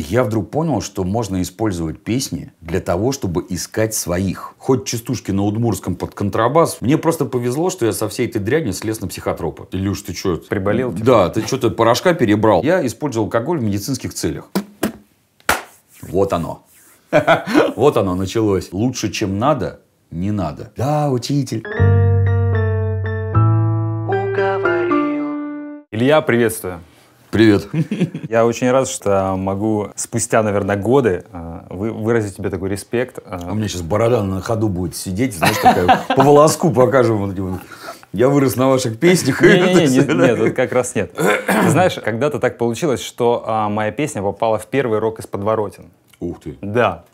я вдруг понял, что можно использовать песни для того, чтобы искать своих. Хоть частушки на удмурском под контрабас. Мне просто повезло, что я со всей этой дряни слез на психотропы. Илюш, ты что? Приболел? Типа? Да, ты что-то порошка перебрал. Я использовал алкоголь в медицинских целях. Вот оно. Вот оно началось. Лучше, чем надо, не надо. Да, учитель. Илья, приветствую. Привет. Я очень рад, что могу спустя, наверное, годы э, выразить тебе такой респект. Э, а у меня сейчас борода на ходу будет сидеть, знаешь, такая, по волоску покажем. Я вырос на ваших песнях. Нет, нет, не, нет, тут как раз нет. Ты знаешь, когда-то так получилось, что а, моя песня попала в первый рок из подворотен. Ух ты. Да.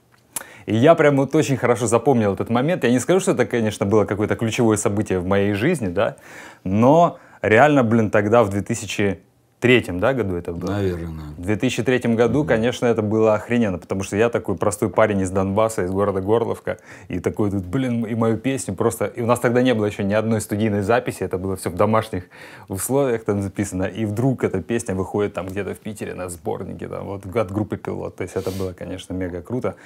И я прям вот очень хорошо запомнил этот момент. Я не скажу, что это, конечно, было какое-то ключевое событие в моей жизни, да, но реально, блин, тогда в 2000 третьем, да, году это было? Наверное. В 2003 году, да. конечно, это было охрененно, потому что я такой простой парень из Донбасса, из города Горловка, и такой тут, блин, и мою песню просто... И у нас тогда не было еще ни одной студийной записи, это было все в домашних условиях там записано, и вдруг эта песня выходит там где-то в Питере на сборнике, там, вот от группы «Пилот», то есть это было, конечно, мега круто.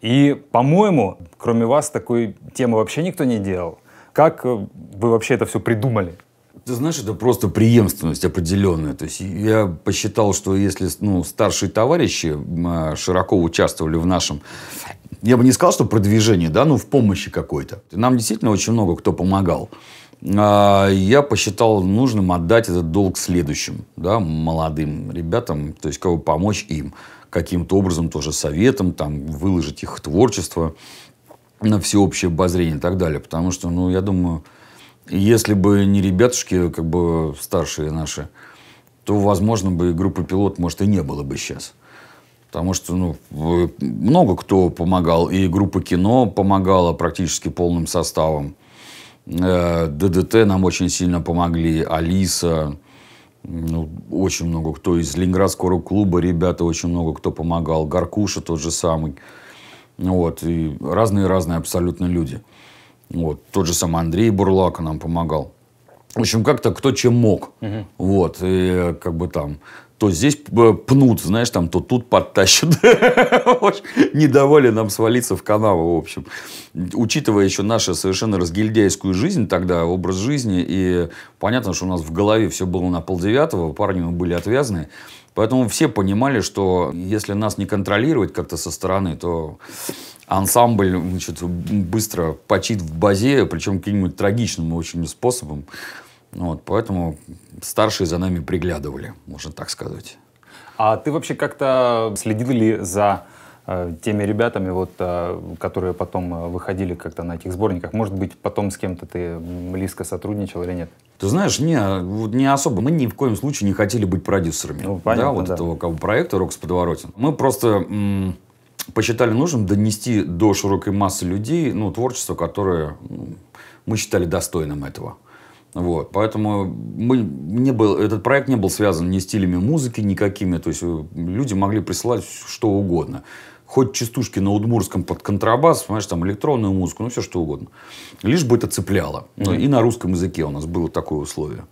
И, по-моему, кроме вас такой темы вообще никто не делал. Как э, вы вообще это все придумали? Ты знаешь, это просто преемственность определенная. То есть я посчитал, что если ну, старшие товарищи а, широко участвовали в нашем, я бы не сказал, что продвижение да, ну в помощи какой-то. Нам действительно очень много кто помогал. А, я посчитал нужным отдать этот долг следующим, да, молодым ребятам, то есть кого помочь им каким-то образом тоже советом, там, выложить их творчество на всеобщее обозрение и так далее. Потому что, ну, я думаю, если бы не ребятушки, как бы старшие наши, то, возможно, бы и группы пилот, может, и не было бы сейчас. Потому что ну, много кто помогал, и группа кино помогала практически полным составом. Э, ДДТ нам очень сильно помогли, Алиса, ну, очень много кто из Ленинградского клуба ребята, очень много кто помогал, Гаркуша тот же самый. Вот, и разные-разные абсолютно люди. Вот. Тот же самый Андрей Бурлака нам помогал. В общем, как-то кто чем мог. Угу. Вот. И как бы там то здесь э, пнут, знаешь, там, то тут подтащат. Не давали нам свалиться в канаву, в общем. Учитывая еще нашу совершенно разгильдяйскую жизнь тогда, образ жизни, и понятно, что у нас в голове все было на полдевятого, парни мы были отвязаны, поэтому все понимали, что если нас не контролировать как-то со стороны, то ансамбль значит, ну, быстро почит в базе, причем каким-нибудь трагичным очень способом. Ну, вот, поэтому старшие за нами приглядывали, можно так сказать. А ты вообще как-то следил ли за э, теми ребятами, вот, э, которые потом э, выходили как-то на этих сборниках? Может быть, потом с кем-то ты близко сотрудничал или нет? Ты знаешь, не, вот не особо. Мы ни в коем случае не хотели быть продюсерами ну, понятно, да, вот да. этого как бы, проекта «Рокс подвороте». Мы просто посчитали нужным донести до широкой массы людей ну, творчество, которое ну, мы считали достойным этого. Вот, поэтому мы не был, этот проект не был связан ни стилями музыки, никакими. То есть э, люди могли присылать что угодно. Хоть частушки на удмурском под контрабас, понимаешь, там электронную музыку, ну все что угодно. Лишь бы это цепляло. Mm-hmm. И на русском языке у нас было такое условие.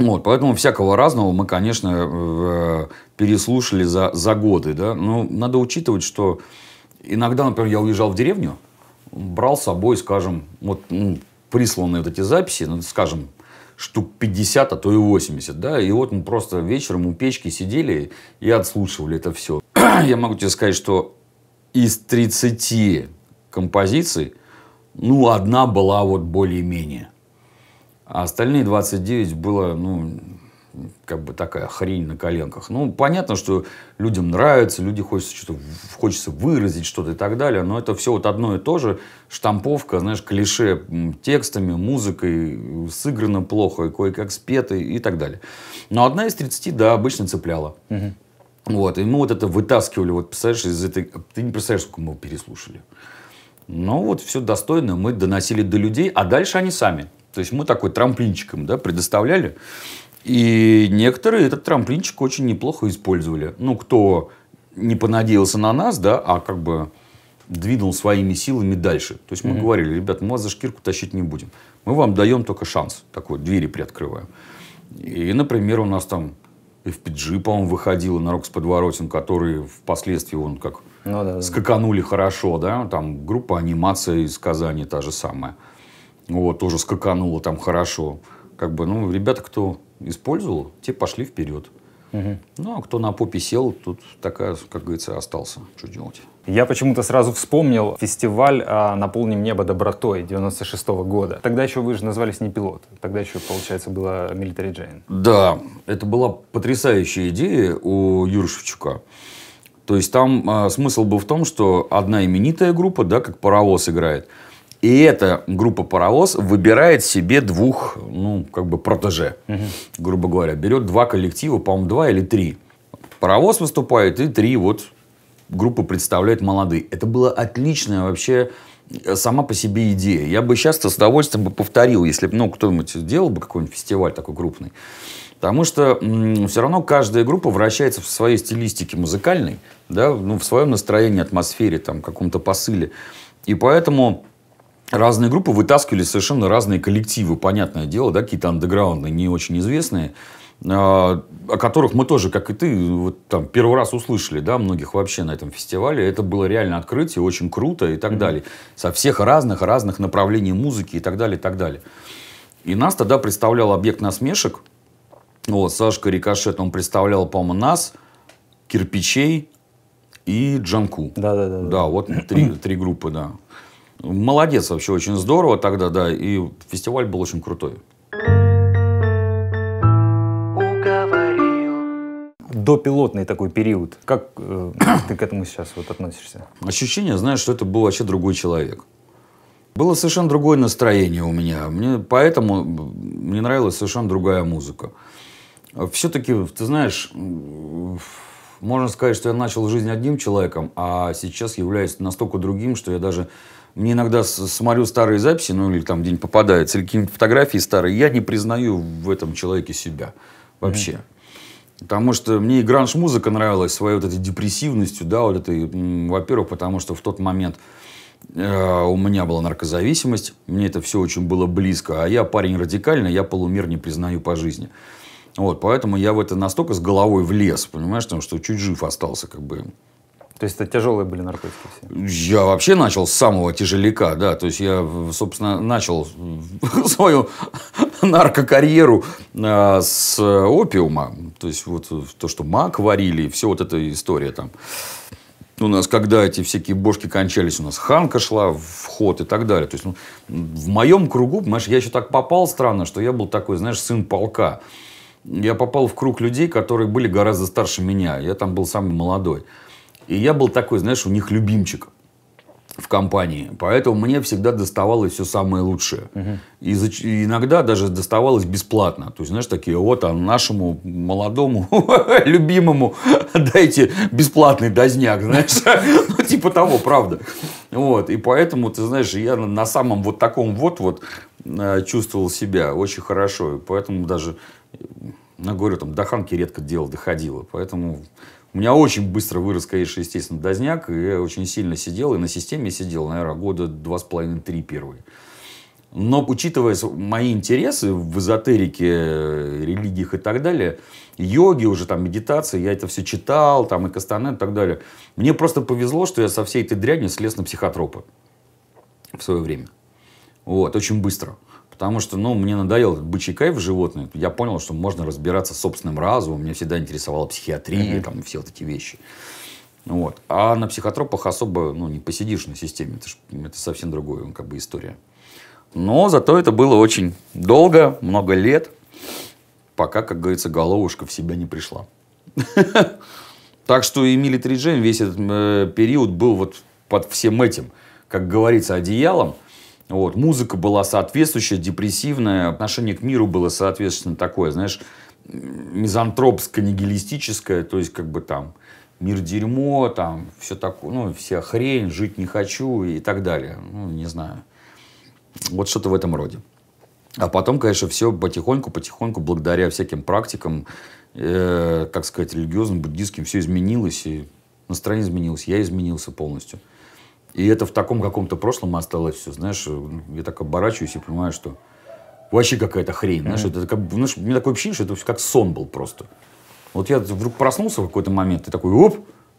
Вот, поэтому всякого разного мы, конечно, э, переслушали за, за годы. Да? Но ну, надо учитывать, что иногда, например, я уезжал в деревню, брал с собой, скажем, вот ну, присланные вот эти записи, ну, скажем, штук 50, а то и 80, да, и вот мы просто вечером у печки сидели и отслушивали это все. Я могу тебе сказать, что из 30 композиций, ну, одна была вот более-менее. А остальные 29 было, ну, как бы такая хрень на коленках. Ну, понятно, что людям нравится, люди хочется что-то, хочется выразить что-то и так далее, но это все вот одно и то же, штамповка, знаешь, клише текстами, музыкой, сыграно плохо, кое-как спето и так далее. Но одна из 30, да, обычно цепляла. Угу. Вот, и мы вот это вытаскивали, вот представляешь, из этой... Ты не представляешь, сколько мы переслушали. ну вот все достойно мы доносили до людей, а дальше они сами. То есть мы такой трамплинчик им да, предоставляли. И некоторые этот трамплинчик очень неплохо использовали. Ну, кто не понадеялся на нас, да, а как бы двинул своими силами дальше. То есть мы mm-hmm. говорили, ребят, мы вас за шкирку тащить не будем. Мы вам даем только шанс. Такой, вот, двери приоткрываем. И, например, у нас там FPG, по-моему, выходила на с Подворотен, который впоследствии он как ну, да, да. скаканули хорошо, да, там группа анимация из Казани та же самая. Вот, тоже скакануло там хорошо. Как бы, ну, ребята, кто использовал, те пошли вперед. Угу. Ну, а кто на попе сел, тут такая, как говорится, остался. Что делать? Я почему-то сразу вспомнил фестиваль а, «Наполним небо добротой» 96 -го года. Тогда еще вы же назвались не пилот. Тогда еще, получается, была Military Jane. Да, это была потрясающая идея у Юры Шевчука. То есть там а, смысл был в том, что одна именитая группа, да, как паровоз играет – и эта группа «Паровоз» выбирает себе двух, ну, как бы протеже, угу. грубо говоря. Берет два коллектива, по-моему, два или три. «Паровоз» выступает, и три вот группы представляют молодые. Это было отличная вообще э, сама по себе идея. Я бы сейчас с удовольствием бы повторил, если бы, ну, кто-нибудь сделал бы какой-нибудь фестиваль такой крупный. Потому что м, все равно каждая группа вращается в своей стилистике музыкальной, да, ну, в своем настроении, атмосфере, там, каком-то посыле. И поэтому разные группы вытаскивали совершенно разные коллективы, понятное дело, да, какие-то андеграундные, не очень известные, а, о которых мы тоже, как и ты, вот там первый раз услышали, да, многих вообще на этом фестивале. Это было реально открытие, очень круто и так mm-hmm. далее. Со всех разных, разных направлений музыки и так далее, и так далее. И нас тогда представлял объект насмешек. Вот, Сашка Рикошет, он представлял, по-моему, нас, кирпичей и Джанку. Да, да, да. Да, вот три, три группы, да. Молодец вообще, очень здорово тогда, да, и фестиваль был очень крутой. До пилотный такой период. Как э, ты к этому сейчас вот относишься? Ощущение, знаешь, что это был вообще другой человек. Было совершенно другое настроение у меня. Мне, поэтому мне нравилась совершенно другая музыка. Все-таки, ты знаешь, можно сказать, что я начал жизнь одним человеком, а сейчас являюсь настолько другим, что я даже мне иногда смотрю старые записи, ну или там где-нибудь попадается, или какие-нибудь фотографии старые, я не признаю в этом человеке себя вообще. Mm-hmm. Потому что мне и гранж-музыка нравилась своей вот этой депрессивностью, да, вот этой, во-первых, потому что в тот момент э, у меня была наркозависимость, мне это все очень было близко, а я парень радикальный, я полумер не признаю по жизни. Вот, поэтому я в это настолько с головой влез, понимаешь, потому что чуть жив остался, как бы. То есть это тяжелые были наркотики все? Я вообще начал с самого тяжеляка, да. То есть я, собственно, начал свою наркокарьеру э, с опиума. То есть вот то, что мак варили, все вот эта история там. У нас, когда эти всякие бошки кончались, у нас ханка шла в ход и так далее. То есть ну, в моем кругу, понимаешь, я еще так попал странно, что я был такой, знаешь, сын полка. Я попал в круг людей, которые были гораздо старше меня. Я там был самый молодой. И я был такой, знаешь, у них любимчик в компании. Поэтому мне всегда доставалось все самое лучшее. Угу. И иногда даже доставалось бесплатно. То есть, знаешь, такие, вот а нашему молодому любимому дайте бесплатный дозняк, знаешь. ну, типа того, правда. Вот. И поэтому, ты знаешь, я на самом вот таком вот вот э, чувствовал себя очень хорошо. И поэтому даже, э, на ну, говорю, там, до ханки редко делал, доходило. Поэтому у меня очень быстро вырос, конечно, естественно, дозняк, и я очень сильно сидел, и на системе сидел, наверное, года два с половиной, три первые. Но учитывая мои интересы в эзотерике, э, религиях и так далее, йоги, уже там медитации, я это все читал, там и Кастанет и так далее. Мне просто повезло, что я со всей этой дрянью слез на психотропы в свое время. Вот, очень быстро. Потому что, ну, мне надоел бычий кайф животных. Я понял, что можно разбираться с собственным разумом. Меня всегда интересовала психиатрия, mm там, все вот эти вещи. Вот. А на психотропах особо, ну, не посидишь на системе. Это, ж, это совсем другая, как бы, история. Но зато это было очень долго, много лет, пока, как говорится, головушка в себя не пришла. Так что и Military весь этот э, период был вот под всем этим, как говорится, одеялом – вот. Музыка была соответствующая, депрессивная, отношение к миру было, соответственно, такое, знаешь, мизантропско-нигилистическое, то есть как бы там мир дерьмо, там все такое, ну, вся хрень, жить не хочу и так далее. Ну, не знаю. Вот что-то в этом роде. А потом, конечно, все потихоньку-потихоньку, благодаря всяким практикам, э, как сказать, религиозным, буддийским, все изменилось, и настроение изменилось, я изменился полностью. И это в таком каком-то прошлом осталось все, знаешь, э, ну, я так оборачиваюсь и понимаю, что вообще какая-то хрень, знаешь, это как, знаешь, у меня такое ощущение, что это все как сон был просто. Вот я вдруг проснулся в какой-то момент, и такой, оп,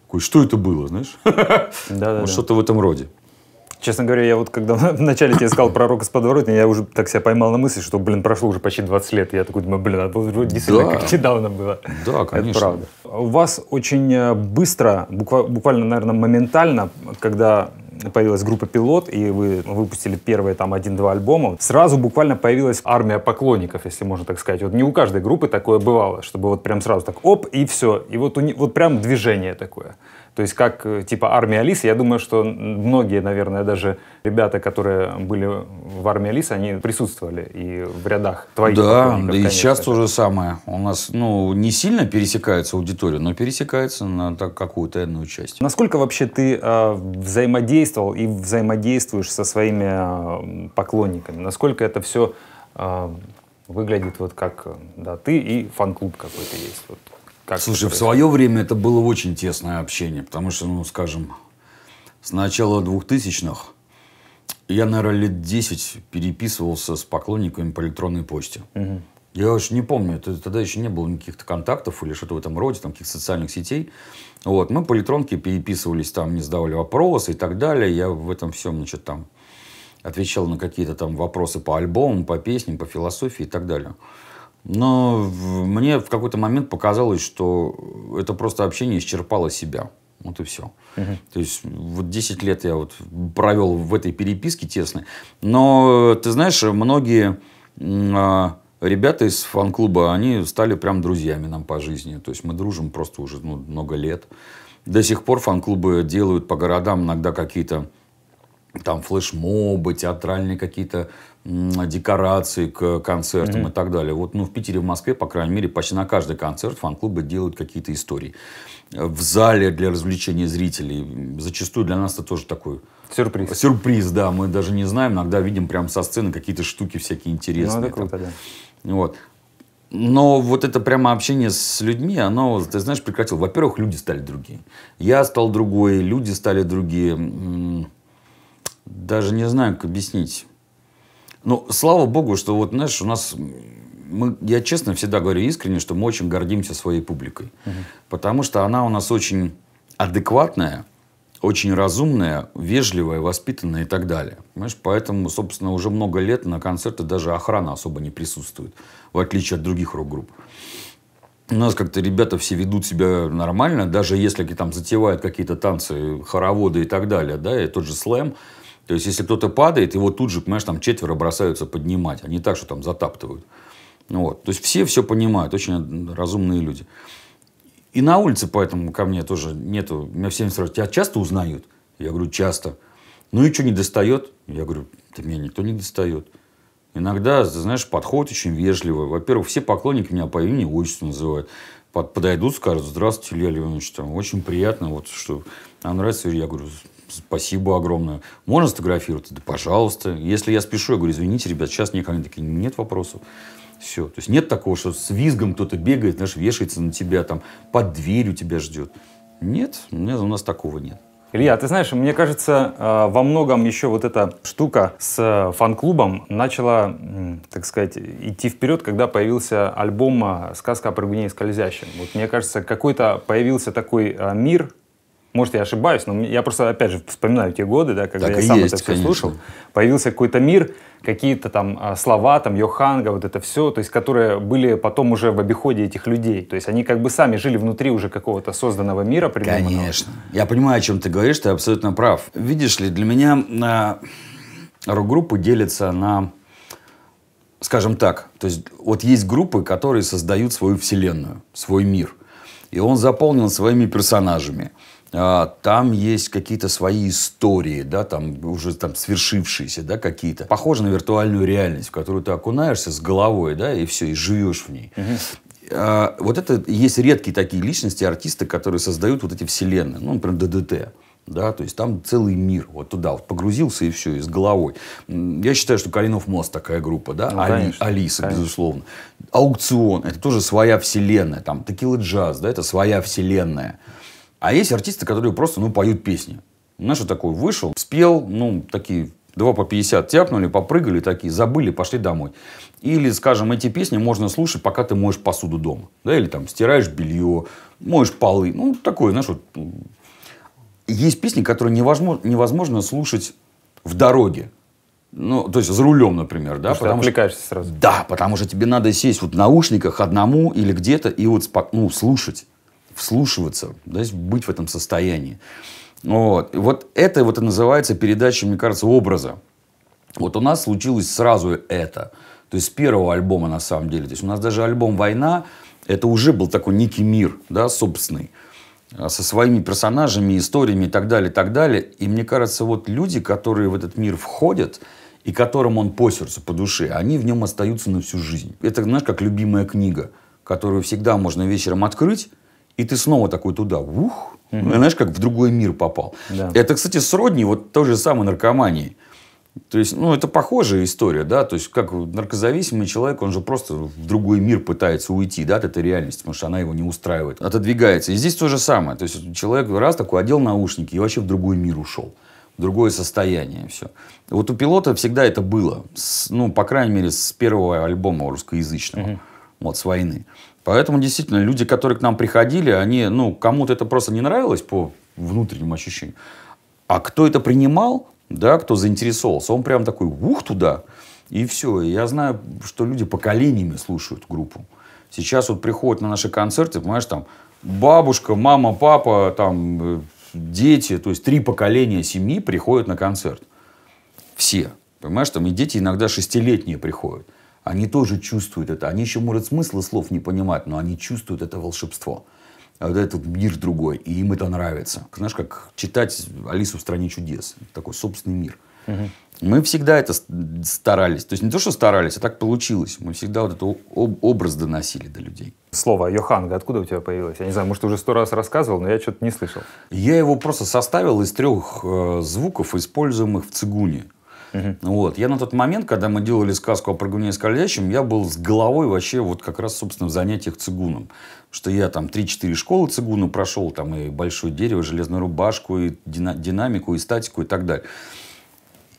такой, что это было, знаешь? Да-да-да. Вот что-то в этом роде. Честно говоря, я вот когда вначале тебе сказал про рок из подворотни, я уже так себя поймал на мысли, что, блин, прошло уже почти 20 лет. Я такой думаю, блин, это а действительно да. как недавно было. Да, конечно. Это правда. У вас очень э, быстро, буквально, наверное, моментально, когда появилась группа «Пилот», и вы выпустили первые там один-два альбома, сразу буквально появилась армия поклонников, если можно так сказать. Вот не у каждой группы такое бывало, чтобы вот прям сразу так оп, и все. И вот, у не, вот прям движение такое. То есть как э, типа армия Алисы, я думаю, что многие, наверное, даже ребята, которые были в армии Алисы, они присутствовали и в рядах твоих. Да, да и сейчас это. то же самое. У нас, ну, не сильно пересекается аудитория, но пересекается на так, какую-то одну часть. Насколько вообще ты э, взаимодействуешь взаимодействовал и взаимодействуешь со своими э, поклонниками. Насколько это все э, выглядит вот как, да, ты и фан-клуб какой-то есть. Вот как Слушай, в свое время это было очень тесное общение, потому что, ну, скажем, с начала 2000-х я, наверное, лет 10 переписывался с поклонниками по электронной почте. Угу. Я уж не помню, тогда еще не было никаких контактов или что-то в этом роде, там, каких социальных сетей. Вот, мы по электронке переписывались, там, не задавали вопросы и так далее. Я в этом всем, значит, там, отвечал на какие-то там вопросы по альбомам, по песням, по философии и так далее. Но мне в какой-то момент показалось, что это просто общение исчерпало себя. Вот и все. Угу. То есть вот 10 лет я вот провел в этой переписке тесной. Но ты знаешь, многие а, Ребята из фан-клуба, они стали прям друзьями нам по жизни. То есть мы дружим просто уже ну, много лет. До сих пор фан-клубы делают по городам иногда какие-то там флешмобы, театральные какие-то декорации к концертам mm-hmm. и так далее. Вот, ну, в Питере, в Москве, по крайней мере, почти на каждый концерт фан-клубы делают какие-то истории. В зале для развлечения зрителей. Зачастую для нас это тоже такой... Сюрприз. Сюрприз, да. Мы даже не знаем. Иногда видим прямо со сцены какие-то штуки всякие интересные. Ну, это круто, да. Вот. Но вот это прямо общение с людьми, оно, ты знаешь, прекратил. Во-первых, люди стали другие. Я стал другой, люди стали другие. Даже не знаю, как объяснить. Но ну, слава богу, что вот, знаешь, у нас... Мы, я честно всегда говорю искренне, что мы очень гордимся своей публикой. Угу. Потому что она у нас очень адекватная, очень разумная, вежливая, воспитанная и так далее. Понимаешь? Поэтому, собственно, уже много лет на концерты даже охрана особо не присутствует, в отличие от других рок-групп. У нас как-то ребята все ведут себя нормально, даже если там затевают какие-то танцы, хороводы и так далее, да, и тот же слэм. То есть, если кто-то падает, его тут же, понимаешь, там четверо бросаются поднимать, а не так, что там затаптывают. Вот. То есть, все все понимают, очень разумные люди. И на улице поэтому ко мне тоже нету. Меня всем спрашивают, тебя часто узнают? Я говорю, часто. Ну и что, не достает? Я говорю, да меня никто не достает. Иногда, знаешь, подход очень вежливый. Во-первых, все поклонники меня по имени отчеству называют. Под, подойдут, скажут, здравствуйте, Илья Леонидович, там, очень приятно, вот, что нам нравится. Я говорю, спасибо огромное. Можно сфотографировать? Да пожалуйста. Если я спешу, я говорю, извините, ребят, сейчас никогда такие нет вопросов. Все. То есть нет такого, что с визгом кто-то бегает, знаешь, вешается на тебя, там, под дверью тебя ждет. Нет, у, меня, у нас такого нет. Илья, ты знаешь, мне кажется, э, во многом еще вот эта штука с э, фан-клубом начала, так сказать, идти вперед, когда появился альбом э, «Сказка о прыгуне и скользящем». Вот мне кажется, какой-то появился такой мир, может, я ошибаюсь, но я просто, опять же, вспоминаю те годы, да, когда так я сам есть, это все конечно. слушал. Появился какой-то мир, какие-то там а, слова, там, Йоханга, вот это все, то есть, которые были потом уже в обиходе этих людей. То есть, они как бы сами жили внутри уже какого-то созданного мира придуманного. Конечно. Я понимаю, о чем ты говоришь, ты абсолютно прав. Видишь ли, для меня на рок-группы делятся на скажем так, то есть вот есть группы, которые создают свою вселенную, свой мир. И он заполнен своими персонажами. А, там есть какие-то свои истории, да, там уже там свершившиеся, да, какие-то. Похоже на виртуальную реальность, в которую ты окунаешься с головой, да, и все, и живешь в ней. А, вот это есть редкие такие личности, артисты, которые создают вот эти вселенные, ну, например, ДДТ. Да, то есть там целый мир, вот туда вот погрузился и все, и с головой. Я считаю, что Калинов мост такая группа, да, ну, Али, конечно, Алиса, конечно. безусловно. Аукцион, это тоже своя вселенная, там, текила джаз, да, это своя вселенная. А есть артисты, которые просто, ну, поют песни. знаешь, Наш такой вышел, спел, ну, такие два по 50 тяпнули, попрыгали такие, забыли, пошли домой. Или, скажем, эти песни можно слушать, пока ты моешь посуду дома. Да, или там стираешь белье, моешь полы. Ну, такое, знаешь, вот... Ну. Есть песни, которые невозможно, невозможно слушать в дороге. Ну, то есть за рулем, например, да? Потому, потому что сразу. Да, потому что тебе надо сесть вот в наушниках одному или где-то и вот ну, слушать вслушиваться, да, быть в этом состоянии. Вот. вот это вот и называется передача, мне кажется, образа. Вот у нас случилось сразу это. То есть с первого альбома на самом деле. То есть у нас даже альбом «Война» это уже был такой некий мир, да, собственный а со своими персонажами, историями и так далее, и так далее. И мне кажется, вот люди, которые в этот мир входят, и которым он по сердцу, по душе, они в нем остаются на всю жизнь. Это, знаешь, как любимая книга, которую всегда можно вечером открыть, и ты снова такой туда, ух, угу. знаешь, как в другой мир попал. Да. Это, кстати, сродни вот той же самой наркомании. То есть, ну, это похожая история, да, то есть, как наркозависимый человек, он же просто в другой мир пытается уйти, да, от этой реальности, потому что она его не устраивает, отодвигается. И здесь то же самое, то есть, человек раз такой одел наушники и вообще в другой мир ушел, в другое состояние, все. Вот у пилота всегда это было, с, ну, по крайней мере, с первого альбома русскоязычного, mm-hmm. вот, с войны. Поэтому действительно люди, которые к нам приходили, они, ну, кому-то это просто не нравилось по внутренним ощущениям, А кто это принимал, да, кто заинтересовался, он прям такой ух туда. И все. Я знаю, что люди поколениями слушают группу. Сейчас вот приходят на наши концерты, понимаешь, там бабушка, мама, папа, там э, дети, то есть три поколения семьи приходят на концерт. Все. Понимаешь, там и дети иногда шестилетние приходят. Они тоже чувствуют это. Они еще, может, смысла слов не понимать, но они чувствуют это волшебство. Вот этот мир другой, и им это нравится. Знаешь, как читать «Алису в стране чудес». Такой собственный мир. Угу. Мы всегда это старались. То есть не то, что старались, а так получилось. Мы всегда вот этот об образ доносили до людей. Слово «Йоханга» откуда у тебя появилось? Я не знаю, может, ты уже сто раз рассказывал, но я что-то не слышал. Я его просто составил из трех э, звуков, используемых в цигуне. Угу. Вот. Я на тот момент, когда мы делали сказку о прыгуне скользящем, я был с головой вообще вот как раз, собственно, в занятиях цигуном. Что я там 3-4 школы цигуна прошел, там и большое дерево, железную рубашку, и дина- динамику, и статику, и так далее.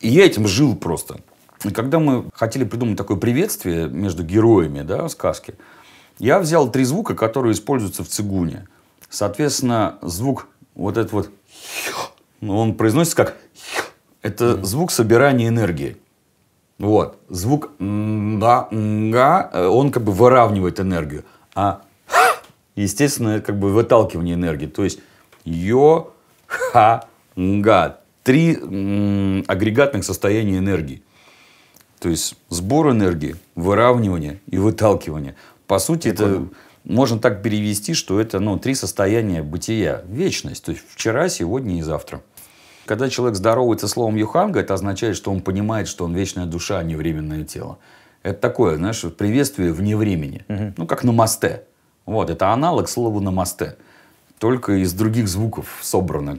И я этим жил просто. И когда мы хотели придумать такое приветствие между героями да, сказки, я взял три звука, которые используются в цигуне. Соответственно, звук вот этот вот, ну, он произносится как это mm-hmm. звук собирания энергии. Вот. Звук нга э, он как бы выравнивает энергию. А естественно, как бы выталкивание энергии. То есть йо, ха, нга Три агрегатных состояния энергии. То есть сбор энергии, выравнивание и выталкивание. По сути, это можно так перевести, что это ну, три состояния бытия. Вечность. То есть вчера, сегодня и завтра. Когда человек здоровается словом юханга, это означает, что он понимает, что он вечная душа, а не временное тело. Это такое, знаешь, приветствие вне времени. Угу. Ну, как намасте. Вот, это аналог слова намасте. Только из других звуков собрано.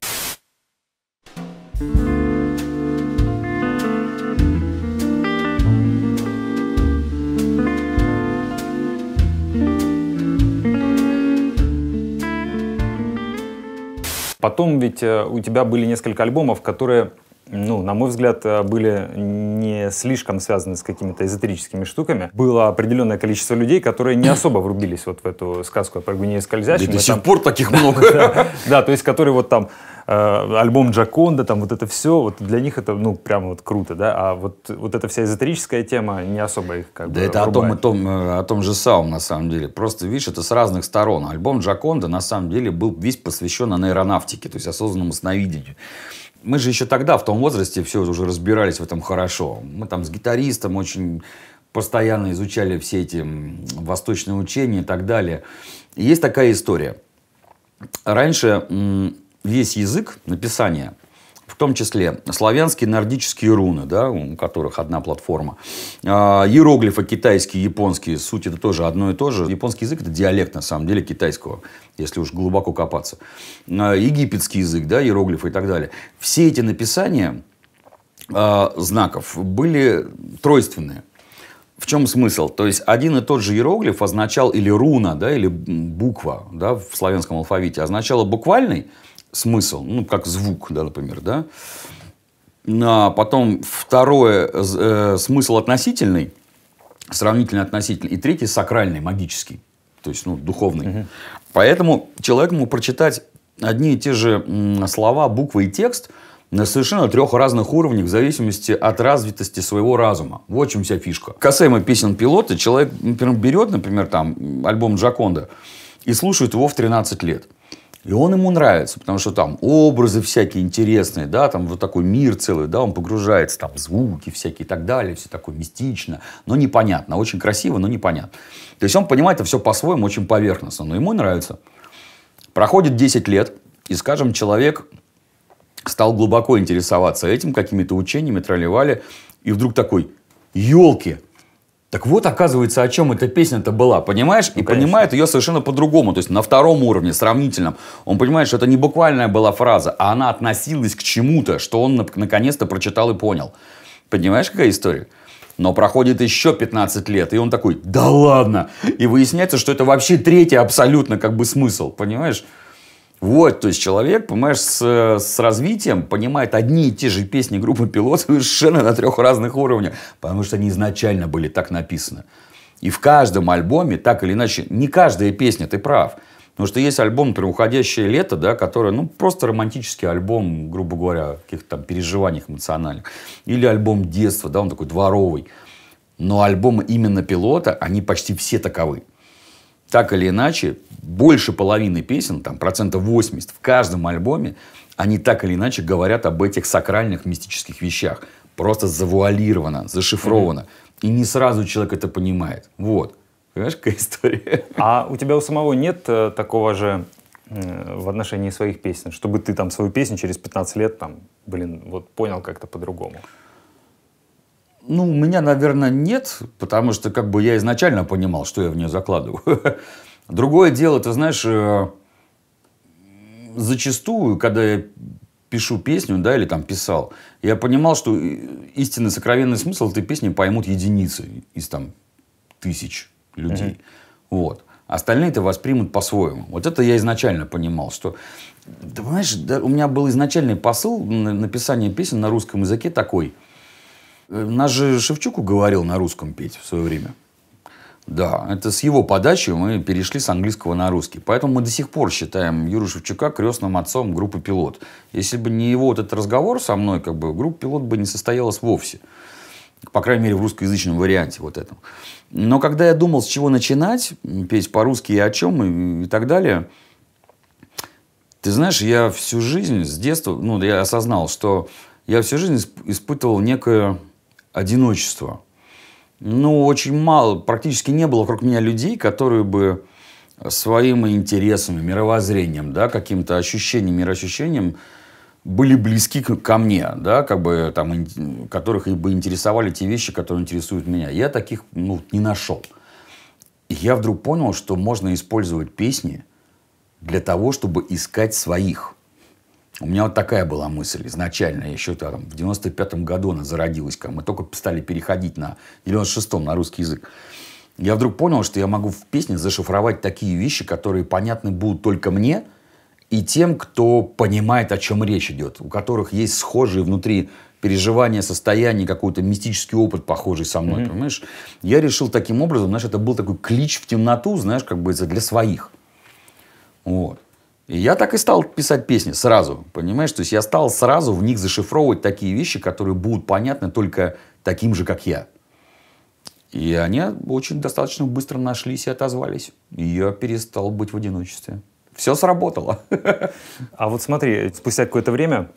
Потом ведь э, у тебя были несколько альбомов, которые, ну, на мой взгляд, э, были не слишком связаны с какими-то эзотерическими штуками. Было определенное количество людей, которые не особо врубились вот в эту сказку о прыгуне и скользящем. Да и до сих там... пор таких много. да, то есть которые вот там Э, альбом Джаконда, там вот это все, вот для них это, ну, прям вот круто, да, а вот, вот эта вся эзотерическая тема не особо их как да бы Да это о том, о, том, э, о том же самом, на самом деле. Просто, видишь, это с разных сторон. Альбом Джаконда, на самом деле, был весь посвящен аэронавтике, то есть осознанному сновидению мы же еще тогда, в том возрасте, все уже разбирались в этом хорошо. Мы там с гитаристом очень постоянно изучали все эти восточные учения и так далее. И есть такая история. Раньше весь язык написания, в том числе славянские, нордические руны, да, у которых одна платформа, а, иероглифы китайские, японские, суть это тоже одно и то же. Японский язык это диалект на самом деле китайского, если уж глубоко копаться. А, египетский язык, да, иероглифы и так далее. Все эти написания а, знаков были тройственные. В чем смысл? То есть один и тот же иероглиф означал или руна, да, или буква да, в славянском алфавите, означала буквальный смысл, ну, как звук, да, например, да. А потом второе, э, смысл относительный, сравнительно относительный, и третий сакральный, магический, то есть, ну, духовный. Угу. Поэтому человек мог прочитать одни и те же слова, буквы и текст на совершенно трех разных уровнях в зависимости от развитости своего разума. Вот в чем вся фишка. Касаемо песен пилота, человек например, берет, например, там, альбом Джаконда и слушает его в 13 лет. И он ему нравится, потому что там образы всякие интересные, да, там вот такой мир целый, да, он погружается, там звуки всякие и так далее, все такое мистично, но непонятно, очень красиво, но непонятно. То есть он понимает это все по-своему, очень поверхностно, но ему нравится. Проходит 10 лет, и, скажем, человек стал глубоко интересоваться этим, какими-то учениями тролливали, и вдруг такой, елки, так вот, оказывается, о чем эта песня-то была, понимаешь? Ну, и конечно. понимает ее совершенно по-другому, то есть на втором уровне, сравнительном. Он понимает, что это не буквальная была фраза, а она относилась к чему-то, что он наконец-то прочитал и понял. Понимаешь, какая история? Но проходит еще 15 лет, и он такой, да ладно! И выясняется, что это вообще третий абсолютно как бы смысл, понимаешь? Вот, то есть человек, понимаешь, с, с развитием понимает одни и те же песни группы «Пилот» совершенно на трех разных уровнях, потому что они изначально были так написаны. И в каждом альбоме, так или иначе, не каждая песня, ты прав. Потому что есть альбом, например, «Уходящее лето», да, который, ну, просто романтический альбом, грубо говоря, каких-то там переживаниях эмоциональных. Или альбом детства, да, он такой дворовый. Но альбомы именно пилота, они почти все таковы так или иначе, больше половины песен, там процентов 80 в каждом альбоме, они так или иначе говорят об этих сакральных мистических вещах. Просто завуалировано, зашифровано. Mm-hmm. И не сразу человек это понимает. Вот. Понимаешь, какая история? А у тебя у самого нет э, такого же э, в отношении своих песен, чтобы ты там свою песню через 15 лет там, блин, вот понял как-то по-другому? Ну, у меня, наверное, нет, потому что как бы я изначально понимал, что я в нее закладываю. Другое дело, ты знаешь, э, зачастую, когда я пишу песню, да, или там писал, я понимал, что истинный сокровенный смысл этой песни поймут единицы из там тысяч людей. Mm-hmm. Вот. Остальные это воспримут по-своему. Вот это я изначально понимал, что... Ты понимаешь, да, у меня был изначальный посыл на написание песен на русском языке такой – Э, Нас же Шевчук уговорил на русском петь в свое время. Да, это с его подачи мы перешли с английского на русский. Поэтому мы до сих пор считаем Юру Шевчука крестным отцом группы «Пилот». Если бы не его вот этот разговор со мной, как бы группа «Пилот» бы не состоялась вовсе. По крайней мере, в русскоязычном варианте вот этом. Но когда я думал, с чего начинать, петь по-русски и о чем и, и так далее, ты знаешь, я всю жизнь с детства, ну, я осознал, что я всю жизнь испытывал некое одиночество. Ну, очень мало, практически не было вокруг меня людей, которые бы своим интересами, мировоззрением, да, каким-то ощущением, мироощущением были близки ко мне, да, как бы там, которых и бы интересовали те вещи, которые интересуют меня. Я таких, ну, не нашел. И я вдруг понял, что можно использовать песни для того, чтобы искать своих. У меня вот такая была мысль изначально, еще там, в 95-м году она зародилась, когда мы только стали переходить на 96-м, на русский язык. Я вдруг понял, что я могу в песне зашифровать такие вещи, которые понятны будут только мне и тем, кто понимает, о чем речь идет, у которых есть схожие внутри переживания, состояние, какой-то мистический опыт, похожий со мной, mm-hmm. понимаешь? Я решил таким образом, знаешь, это был такой клич в темноту, знаешь, как бы это для своих. Вот. И я так и стал писать песни сразу, понимаешь? То есть я стал сразу в них зашифровывать такие вещи, которые будут понятны только таким же, как я. И они очень достаточно быстро нашлись и отозвались. И я перестал быть в одиночестве. Все сработало. А вот смотри, спустя какое-то время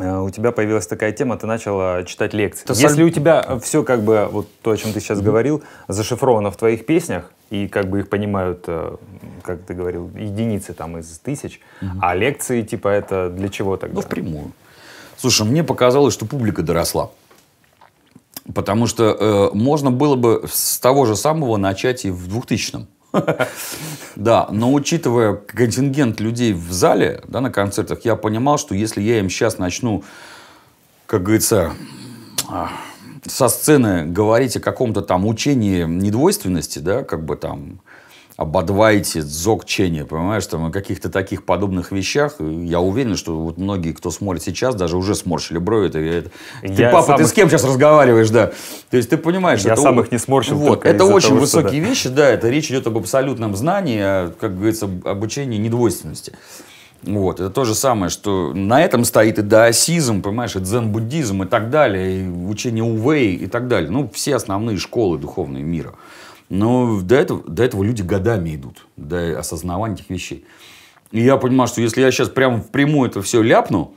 Э, у тебя появилась такая тема, ты начал читать лекции. То Если сам... у тебя все как бы, вот то, о чем ты сейчас говорил, зашифровано в твоих песнях, и как бы их понимают, э, как ты говорил, единицы там из тысяч, а лекции типа это для чего тогда? Ну, впрямую. Слушай, мне показалось, что публика доросла. Потому что э, можно было бы с того же самого начать и в 2000-м. Да, но учитывая контингент людей в зале, да, на концертах, я понимал, что если я им сейчас начну, как говорится, а, со сцены говорить о каком-то там учении недвойственности, да, как бы там об Адвайте, Дзогчене, понимаешь, там, о каких-то таких подобных вещах. Я уверен, что вот многие, кто смотрит сейчас, даже уже сморщили брови. Это, это, ты, я папа, ты с кем сейчас разговариваешь, да? То есть ты понимаешь... Я это, сам их не сморщил. Вот, это очень того, высокие что, да. вещи, да, это речь идет об абсолютном знании, о, а, как говорится, обучении недвойственности. Вот, это то же самое, что на этом стоит и даосизм, понимаешь, и дзен-буддизм и так далее, и учение Увей и так далее. Ну, все основные школы духовного мира. Но до этого, до этого люди годами идут, до осознавания этих вещей. И я понимаю, что если я сейчас прям впрямую это все ляпну,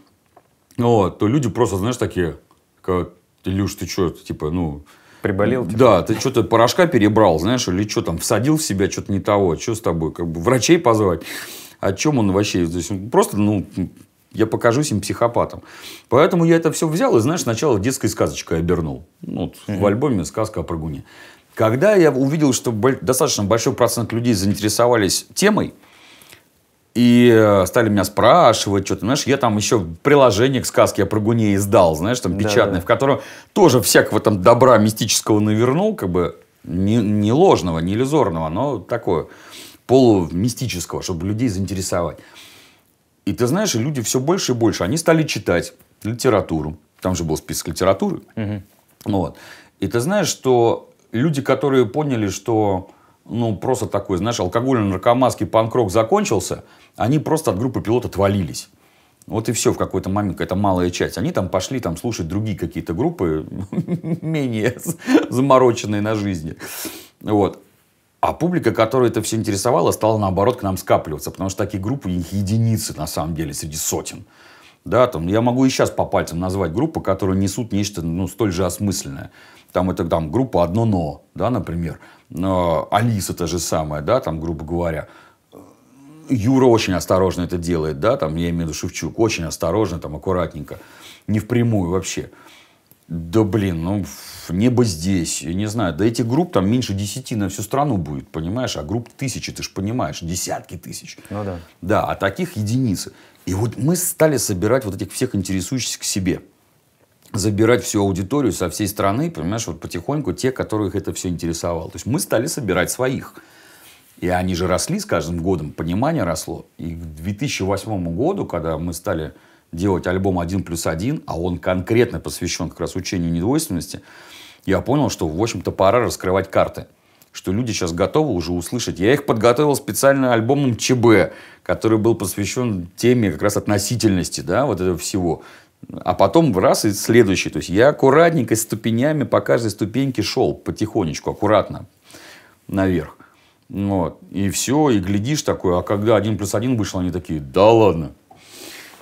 вот, то люди просто, знаешь, такие, как, Илюш, ты что, типа, ну... Приболел? Типа? Да, ты что-то порошка перебрал, знаешь, или что там, всадил в себя что-то не того, что с тобой, как бы врачей позвать? О чем он вообще? То есть, просто, ну, я покажусь им психопатом. Поэтому я это все взял и, знаешь, сначала детской сказочкой обернул. Ну, вот, угу. в альбоме сказка о прыгуне. Когда я увидел, что достаточно большой процент людей заинтересовались темой, и э, стали меня спрашивать, что-то, знаешь, я там еще приложение к сказке о прыгуне издал, знаешь, там печатное, да, да. в котором тоже всякого там добра мистического навернул, как бы не, не ложного, не иллюзорного, но такое полумистического, чтобы людей заинтересовать. И ты знаешь, люди все больше и больше, они стали читать литературу. Там же был список литературы. Угу. Вот. И ты знаешь, что люди, которые поняли, что ну, просто такой, знаешь, алкогольно-наркоманский панкрок закончился, они просто от группы пилот отвалились. Вот и все в какой-то момент, какая-то малая часть. Они там пошли там слушать другие какие-то группы, менее замороченные на жизни. Вот. А публика, которая это все интересовала, стала наоборот к нам скапливаться, потому что такие группы их единицы на самом деле среди сотен. Да, там, я могу и сейчас по пальцам назвать группы, которые несут нечто ну, столь же осмысленное там это там группа «Одно но», да, например, Но Алиса та же самая, да, там, грубо говоря, Юра очень осторожно это делает, да, там, я имею в виду Шевчук, очень осторожно, там, аккуратненько, не впрямую вообще. Да блин, ну, небо здесь, я не знаю, да эти групп там меньше десяти на всю страну будет, понимаешь, а групп тысячи, ты же понимаешь, десятки тысяч. Ну да. Да, а таких единицы. И вот мы стали собирать вот этих всех интересующихся к себе – забирать всю аудиторию со всей страны, понимаешь, вот потихоньку те, которых это все интересовало. То есть мы стали собирать своих. И они же росли с каждым годом, понимание росло. И к 2008 году, когда мы стали делать альбом один плюс один, а он конкретно посвящен как раз учению недвойственности, я понял, что, в общем-то, пора раскрывать карты что люди сейчас готовы уже услышать. Я их подготовил специально альбомом ЧБ, который был посвящен теме как раз относительности, да, вот этого всего а потом раз и следующий. То есть я аккуратненько ступенями по каждой ступеньке шел потихонечку, аккуратно наверх. Вот. И все, и глядишь такой. а когда один плюс один вышел, они такие, да ладно.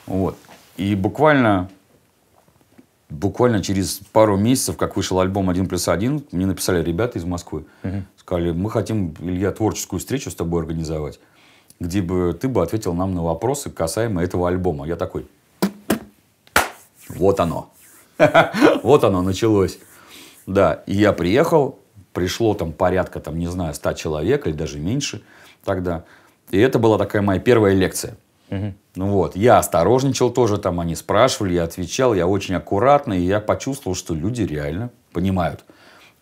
Вот. И буквально, буквально через пару месяцев, как вышел альбом «Один плюс один», мне написали ребята из Москвы, угу. сказали, мы хотим, Илья, творческую встречу с тобой организовать, где бы ты бы ответил нам на вопросы касаемо этого альбома. Я такой, вот оно. Вот оно началось. Да, и я приехал, пришло там порядка, там, не знаю, 100 человек или даже меньше тогда. И это была такая моя первая лекция. Ну вот, я осторожничал тоже, там они спрашивали, я отвечал, я очень аккуратно, и я почувствовал, что люди реально понимают.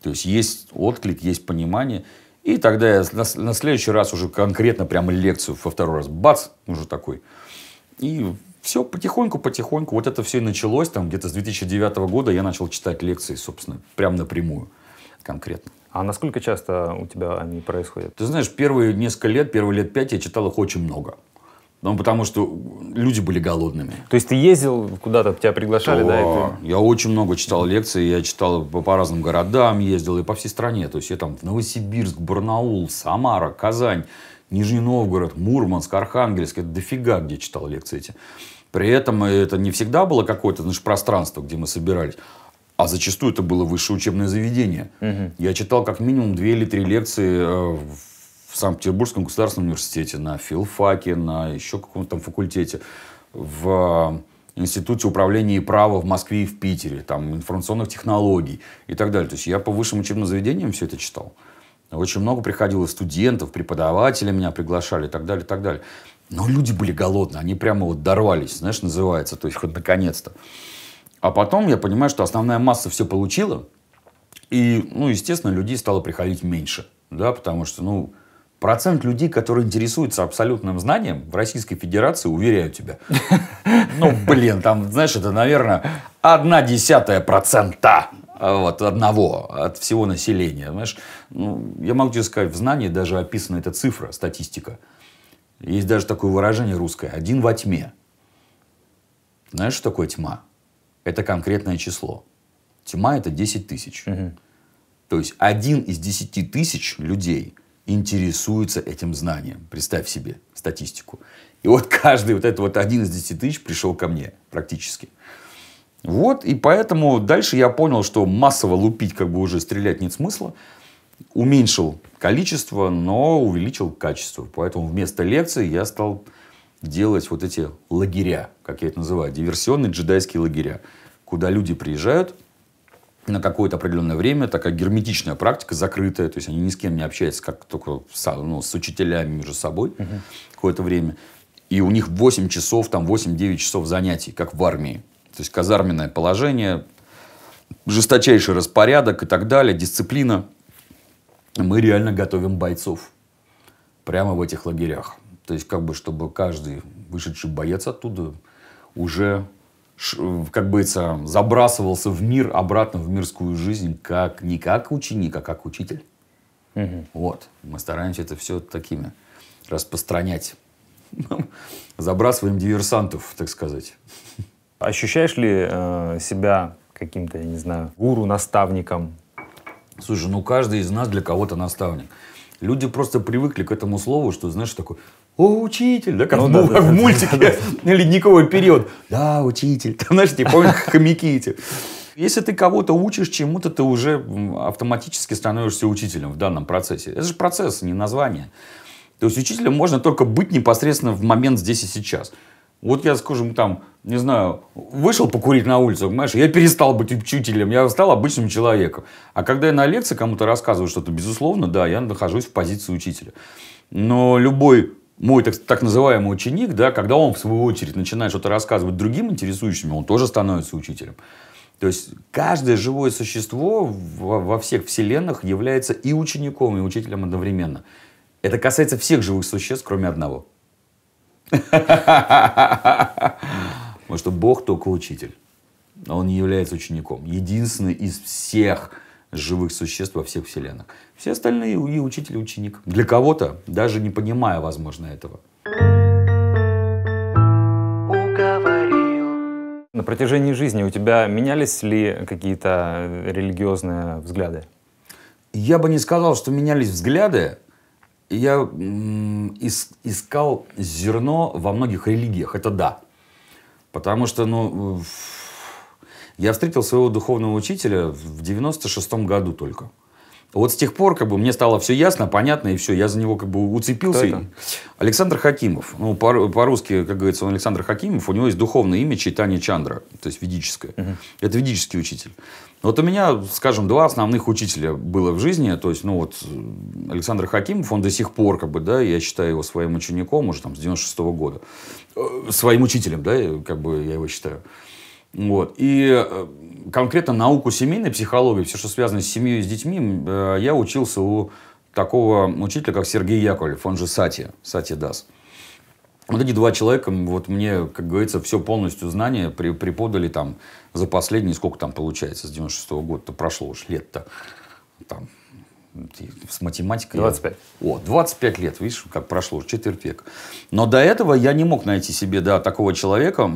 То есть есть отклик, есть понимание. И тогда я на, на следующий раз уже конкретно прямо лекцию во второй раз, бац, уже такой. И все потихоньку-потихоньку, вот это все и началось, там где-то с 2009 года я начал читать лекции, собственно, прям напрямую конкретно. А насколько часто у тебя они происходят? Ты знаешь, первые несколько лет, первые лет пять я читал их очень много. Ну, потому что люди были голодными. То есть ты ездил куда-то, тебя приглашали, да? да ты... Я очень много читал лекций, я читал по, по разным городам, ездил и по всей стране. То есть я там в Новосибирск, Барнаул, Самара, Казань, Нижний Новгород, Мурманск, Архангельск, это дофига где читал лекции эти. При этом это не всегда было какое-то знаешь, пространство, где мы собирались. А зачастую это было высшее учебное заведение. Угу. Я читал как минимум две или три лекции э, в Санкт-Петербургском государственном университете, на филфаке, на еще каком-то там факультете, в э, Институте управления и права в Москве и в Питере, там, информационных технологий и так далее. То есть я по высшим учебным заведениям все это читал. Очень много приходило студентов, преподавателей меня приглашали и так далее, и так далее. Но люди были голодны, они прямо вот дорвались, знаешь, называется, то есть хоть наконец-то. А потом я понимаю, что основная масса все получила, и, ну, естественно, людей стало приходить меньше, да, потому что, ну, Процент людей, которые интересуются абсолютным знанием в Российской Федерации, уверяю тебя. Ну, блин, там, знаешь, это, наверное, одна десятая процента. А, вот, одного, от всего населения. Знаешь, ну, я могу тебе сказать, в знании даже описана эта цифра, статистика. Есть даже такое выражение русское – один во тьме. Знаешь, что такое тьма? Это конкретное число. Тьма – это 10 тысяч. Угу. То есть один из 10 тысяч людей интересуется этим знанием. Представь себе статистику. И вот каждый, вот этот вот один из 10 тысяч пришел ко мне практически. Вот, и поэтому дальше я понял, что массово лупить как бы уже стрелять нет смысла. Уменьшил количество, но увеличил качество. Поэтому вместо лекций я стал делать вот эти лагеря, как я это называю, диверсионные джедайские лагеря, куда люди приезжают на какое-то определенное время, такая герметичная практика, закрытая, то есть они ни с кем не общаются, как только с, ну, с учителями между собой угу. какое-то время. И у них 8 часов, там 8-9 часов занятий, как в армии. То есть казарменное положение, жесточайший распорядок и так далее, дисциплина. Мы реально готовим бойцов прямо в этих лагерях. То есть, как бы, чтобы каждый вышедший боец оттуда уже, как бы, забрасывался в мир, обратно в мирскую жизнь, как, не как ученик, а как учитель. Угу. Вот. Мы стараемся это все такими распространять. Забрасываем диверсантов, так сказать. Ощущаешь ли э, себя каким-то, я не знаю, гуру, наставником? Слушай, ну каждый из нас для кого-то наставник. Люди просто привыкли к этому слову, что, знаешь, такой, о, учитель, да, как ну, в, да, в, да, мультике да, да. ледниковый период. Да, учитель. Там, знаешь, не типа, помню, хомяки эти. Если ты кого-то учишь чему-то, ты уже автоматически становишься учителем в данном процессе. Это же процесс, не название. То есть учителем можно только быть непосредственно в момент здесь и сейчас. Вот я, скажем, там, не знаю, вышел покурить на улицу, понимаешь, я перестал быть учителем, я стал обычным человеком. А когда я на лекции кому-то рассказываю что-то, безусловно, да, я нахожусь в позиции учителя. Но любой мой так, так называемый ученик, да, когда он, в свою очередь, начинает что-то рассказывать другим интересующим, он тоже становится учителем. То есть каждое живое существо во, во всех вселенных является и учеником, и учителем одновременно. Это касается всех живых существ, кроме одного – Потому что Бог только учитель. А Он не является учеником. Единственный из всех живых существ во всех вселенных. Все остальные и учитель, и ученик. Для кого-то, даже не понимая, возможно, этого. На протяжении жизни у тебя менялись ли какие-то религиозные взгляды? Я бы не сказал, что менялись взгляды, я искал зерно во многих религиях, это да. Потому что, ну, я встретил своего духовного учителя в 96-м году только. Вот с тех пор, как бы, мне стало все ясно, понятно, и все, я за него как бы уцепился. Кто это? Александр Хакимов. Ну, по-русски, как говорится, он Александр Хакимов, у него есть духовное имя Чайтани Чандра, то есть ведическое. Угу. Это ведический учитель. Вот у меня, скажем, два основных учителя было в жизни. То есть, ну вот, Александр Хакимов, он до сих пор, как бы, да, я считаю его своим учеником уже там с 96 -го года. Э, своим учителем, да, как бы я его считаю. Вот. И э, конкретно науку семейной психологии, все, что связано с семьей и с детьми, э, я учился у такого учителя, как Сергей Яковлев, он же Сати, Сати Дас. Угу вот эти два человека, вот мне, как говорится, все полностью знания при, преподали там за последние, сколько там получается, с 96 -го года-то прошло уж лет-то, там, с математикой. 25. Я... О, 25 лет, видишь, как прошло, четверть века. Но до этого я не мог найти себе, да, такого человека,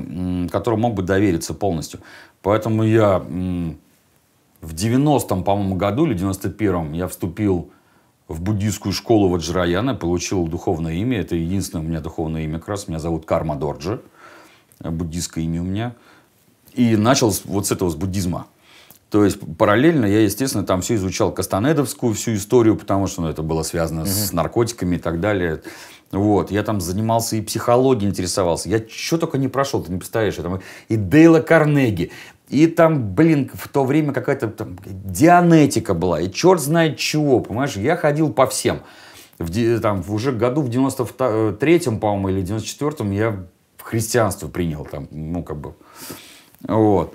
которому мог бы довериться полностью. Поэтому я в 90-м, по-моему, году или 91-м я вступил в буддийскую школу Ваджраяна, получил духовное имя. Это единственное у меня духовное имя как раз. Меня зовут Карма Дорджи. Э, буддийское имя у меня. И начал вот с этого, с буддизма. То есть параллельно я, естественно, там все изучал Кастанедовскую всю историю, потому что ну, это было связано угу. с наркотиками и так далее. Вот, я там занимался и психологией интересовался. Я что только не прошел, ты не представляешь. Я там и Дейла Карнеги, и там, блин, в то время какая-то там дианетика была, и черт знает чего, понимаешь, я ходил по всем. В, там, уже году в 93-м, по-моему, или 94-м я в христианство принял, там, ну, как бы, вот.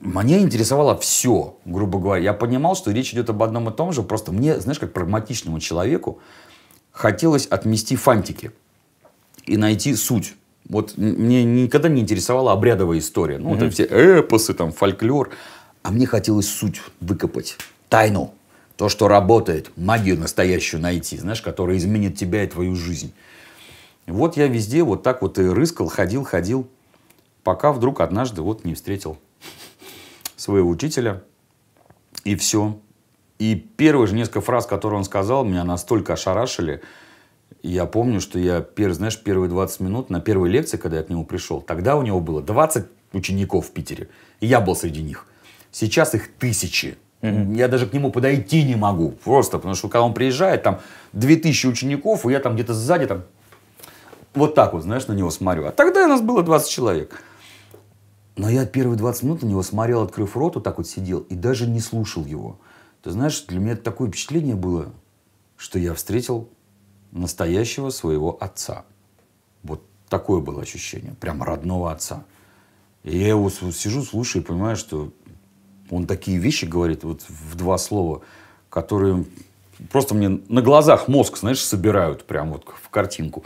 Мне интересовало все, грубо говоря. Я понимал, что речь идет об одном и том же, просто мне, знаешь, как прагматичному человеку хотелось отмести фантики и найти суть вот мне никогда не интересовала обрядовая история. Ну, mm-hmm. вот все эпосы, там, фольклор. А мне хотелось суть выкопать, тайну. То, что работает, магию настоящую найти, знаешь, которая изменит тебя и твою жизнь. Вот я везде вот так вот и рыскал, ходил, ходил, пока вдруг однажды вот не встретил своего учителя, и все. И первые же несколько фраз, которые он сказал, меня настолько ошарашили, я помню, что я, знаешь, первые 20 минут на первой лекции, когда я к нему пришел, тогда у него было 20 учеников в Питере, и я был среди них. Сейчас их тысячи. Угу. Я даже к нему подойти не могу. Просто, потому что когда он приезжает, там 2000 учеников, и я там где-то сзади там вот так вот, знаешь, на него смотрю. А тогда у нас было 20 человек. Но я первые 20 минут на него смотрел, открыв рот, вот так вот сидел и даже не слушал его. Ты знаешь, для меня такое впечатление было, что я встретил настоящего своего отца. Вот такое было ощущение, прям родного отца. И я его сижу, слушаю и понимаю, что он такие вещи говорит вот в два слова, которые просто мне на глазах мозг, знаешь, собирают прям вот в картинку.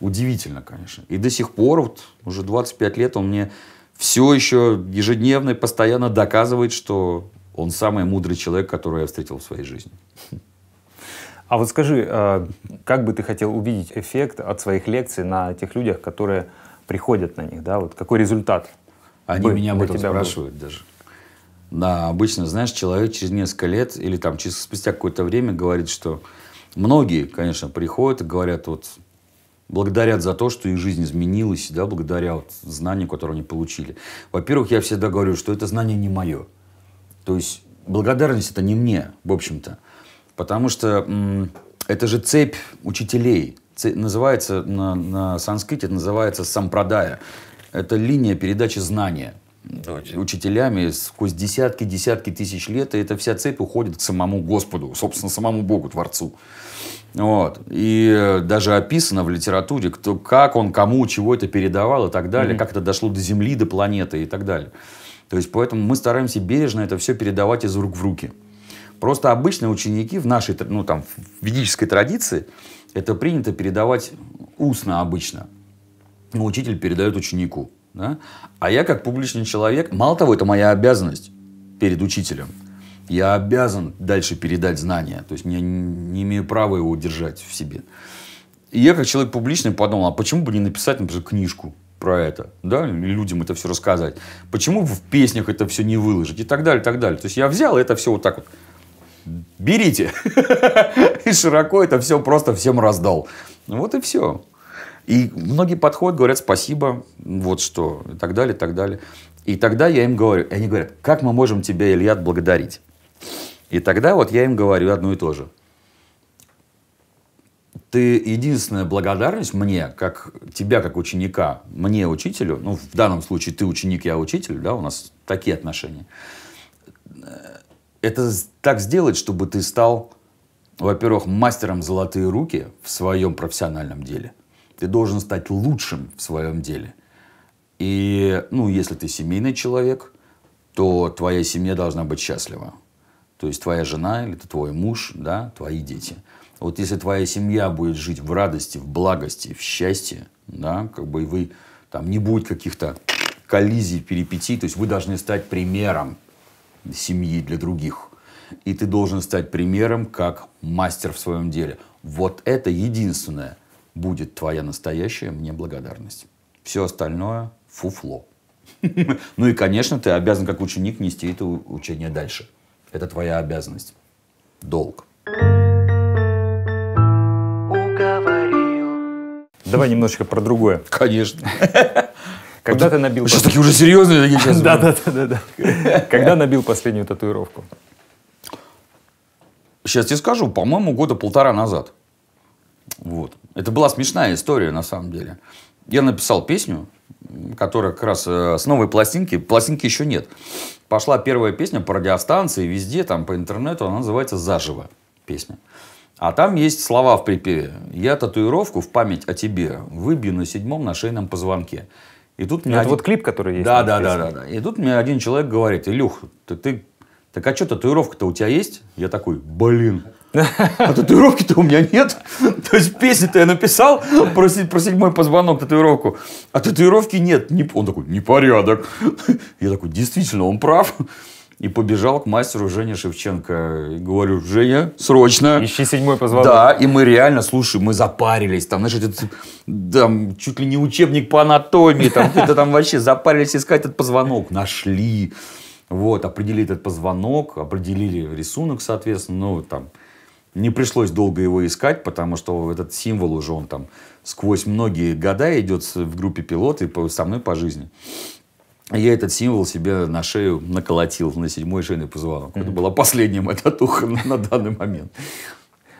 Удивительно, конечно. И до сих пор, вот уже 25 лет, он мне все еще ежедневно и постоянно доказывает, что он самый мудрый человек, которого я встретил в своей жизни. А вот скажи, э, как бы ты хотел увидеть эффект от своих лекций на тех людях, которые приходят на них, да? Вот какой результат? Они бы меня об этом спрашивают был? даже. Да, обычно, знаешь, человек через несколько лет или там через спустя какое-то время говорит, что многие, конечно, приходят и говорят, вот благодарят за то, что их жизнь изменилась, да, благодаря вот знанию, которое они получили. Во-первых, я всегда говорю, что это знание не мое. То есть благодарность это не мне, в общем-то. Потому что это же цепь учителей. Цепь, называется на, на санскрите, это называется сампрадая. Это линия передачи знания. Очень. учителями сквозь десятки, десятки тысяч лет, и эта вся цепь уходит к самому Господу, собственно, самому Богу, Творцу. Вот. И э, даже описано в литературе, кто, как он кому чего это передавал и так далее, mm-hmm. как это дошло до Земли, до планеты и так далее. То есть, поэтому мы стараемся бережно это все передавать из рук в руки. Просто обычно ученики в нашей, ну там, в ведической традиции это принято передавать устно обычно. Ну, учитель передает ученику. Да? А я как публичный человек, мало того, это моя обязанность перед учителем. Я обязан дальше передать знания. То есть я не имею права его держать в себе. И я как человек публичный подумал, а почему бы не написать, например, книжку про это, да, людям это все рассказать. Почему в песнях это все не выложить и так далее, и так далее. То есть я взял это все вот так вот берите. И широко это все просто всем раздал. Вот и все. И многие подходят, говорят спасибо, вот что, и так далее, и так далее. И тогда я им говорю, и они говорят, как мы можем тебя, Илья, отблагодарить? И тогда вот я им говорю одно и то же. Ты единственная благодарность мне, как тебя, как ученика, мне, учителю, ну, в данном случае ты ученик, я учитель, да, у нас такие отношения, это так сделать, чтобы ты стал, во-первых, мастером золотые руки в своем профессиональном деле. Ты должен стать лучшим в своем деле. И, ну, если ты семейный человек, то твоя семья должна быть счастлива. То есть твоя жена или это твой муж, да, твои дети. Вот если твоя семья будет жить в радости, в благости, в счастье, да, как бы и вы там не будет каких-то коллизий, перипетий, то есть вы должны стать примером, семьи, для других. И ты должен стать примером как мастер в своем деле. Вот это единственное будет твоя настоящая мне благодарность. Все остальное – фуфло. Ну и, конечно, ты обязан как ученик нести это учение дальше. Это твоя обязанность. Долг. Давай немножечко про другое. Конечно. Когда ты набил... Сейчас такие уже серьезные такие сейчас. Да, да, да, да. Когда набил последнюю татуировку? Сейчас тебе скажу, по-моему, года полтора назад. Вот. Это была смешная история, на самом деле. Я написал песню, которая как раз э, с новой пластинки, пластинки еще нет. Пошла первая песня по радиостанции, везде, там по интернету, она называется «Заживо» песня. А там есть слова в припеве. «Я татуировку в память о тебе выбью на седьмом на шейном позвонке». И тут мне Это один... вот клип, который есть. Да, да, да, да, да. И тут мне один человек говорит, Илюх, ты, ты, так а что татуировка-то у тебя есть? Я такой, блин, а татуировки-то у меня нет. То есть песни-то я написал про, про седьмой позвонок татуировку, а татуировки нет. Он такой, непорядок. Я такой, действительно, он прав и побежал к мастеру Жене Шевченко. И говорю, Женя, срочно. Ищи седьмой позвонок. Да, и мы реально, слушай, мы запарились. Там, знаешь, этот, там, чуть ли не учебник по анатомии. Там, это там вообще запарились искать этот позвонок. Нашли. Вот, определили этот позвонок, определили рисунок, соответственно. Ну, там, не пришлось долго его искать, потому что этот символ уже он там сквозь многие года идет в группе пилот и со мной по жизни я этот символ себе на шею наколотил на седьмой шейный позвонок. Mm-hmm. Это была последняя моя татуха на, на данный момент.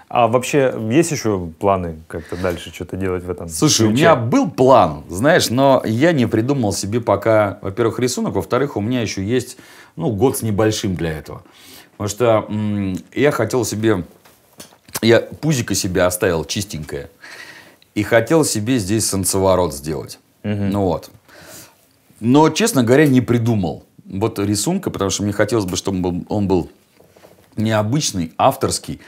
А вообще есть еще планы как-то дальше что-то делать в этом? Слушай, ключе? у меня был план, знаешь, но я не придумал себе пока, во-первых, рисунок, во-вторых, у меня еще есть, ну, год с небольшим для этого. Потому что м- я хотел себе, я пузико себе оставил чистенькое и хотел себе здесь солнцеворот сделать. Угу. Ну вот, но, честно говоря, не придумал вот рисунка, потому что мне хотелось бы, чтобы он был необычный, авторский,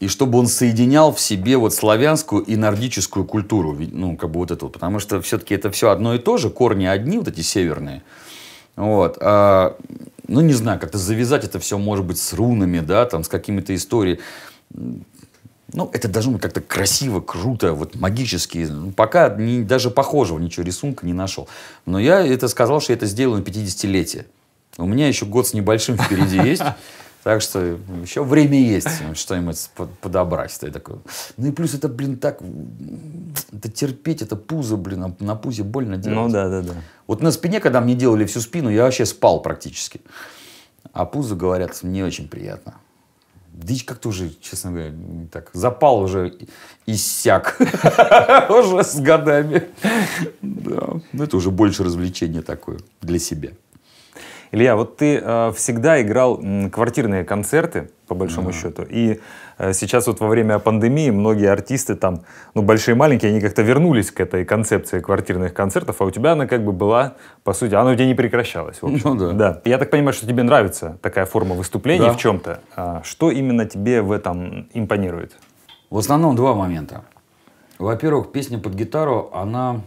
и чтобы он соединял в себе вот славянскую и нордическую культуру, ну, как бы вот эту, потому что все-таки это все одно и то же, корни одни, вот эти северные, вот, а, ну, не знаю, как-то завязать это все, может быть, с рунами, да, там, с какими-то историями, ну, это должно быть как-то красиво, круто, вот магически. Ну, пока не, даже похожего ничего рисунка не нашел. Но я это сказал, что я это сделаю на 50-летие. У меня еще год с небольшим впереди есть. Так что еще время есть что-нибудь подобрать. Что такое. Ну и плюс это, блин, так... Это терпеть, это пузо, блин, на пузе больно делать. Ну да, да, да. Вот на спине, когда мне делали всю спину, я вообще спал практически. А пузо, говорят, не очень приятно. Дичь как-то уже, честно говоря, так, запал уже иссяк уже с годами. Да, ну это уже больше развлечение такое для себя. Илья, вот ты э, всегда играл м, квартирные концерты, по большому mm-hmm. счету, и э, сейчас вот во время пандемии многие артисты там, ну, большие и маленькие, они как-то вернулись к этой концепции квартирных концертов, а у тебя она как бы была, по сути, она у тебя не прекращалась. В Ну да. да. Я так понимаю, что тебе нравится такая форма выступления да. в чем-то. А, что именно тебе в этом импонирует? В основном два момента. Во-первых, песня под гитару, она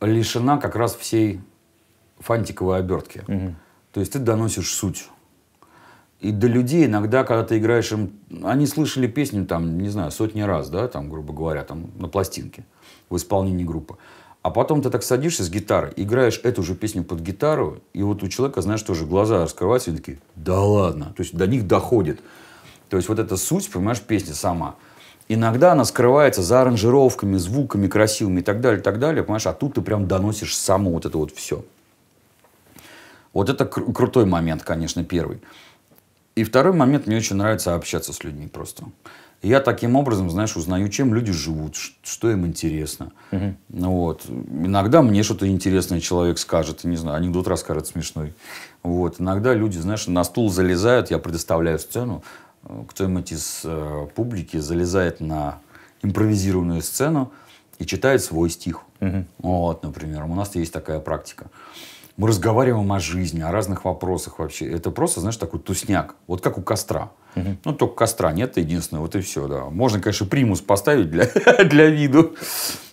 лишена как раз всей фантиковой обертке. Угу. То есть ты доносишь суть. И до людей иногда, когда ты играешь им, они слышали песню там, не знаю, сотни раз, да, там, грубо говоря, там на пластинке в исполнении группы. А потом ты так садишься с гитарой, играешь эту же песню под гитару, и вот у человека, знаешь, тоже глаза раскрываются, и они такие, да ладно. То есть до них доходит. То есть вот эта суть, понимаешь, песни сама. Иногда она скрывается за аранжировками, звуками красивыми и так далее, и так далее, понимаешь, а тут ты прям доносишь само вот это вот все. Вот это кру- крутой момент, конечно, первый. И второй момент, мне очень нравится общаться с людьми просто. Я таким образом, знаешь, узнаю, чем люди живут, что им интересно. Угу. Вот. Иногда мне что-то интересное человек скажет, не знаю, анекдот расскажет смешной. Вот. Иногда люди, знаешь, на стул залезают, я предоставляю сцену, кто-нибудь из э, публики залезает на импровизированную сцену и читает свой стих. Угу. Вот, например. У нас есть такая практика. Мы разговариваем о жизни, о разных вопросах вообще. Это просто, знаешь, такой тусняк. Вот как у костра. Угу. Ну, только костра нет, это единственное, вот и все, да. Можно, конечно, примус поставить для, для виду.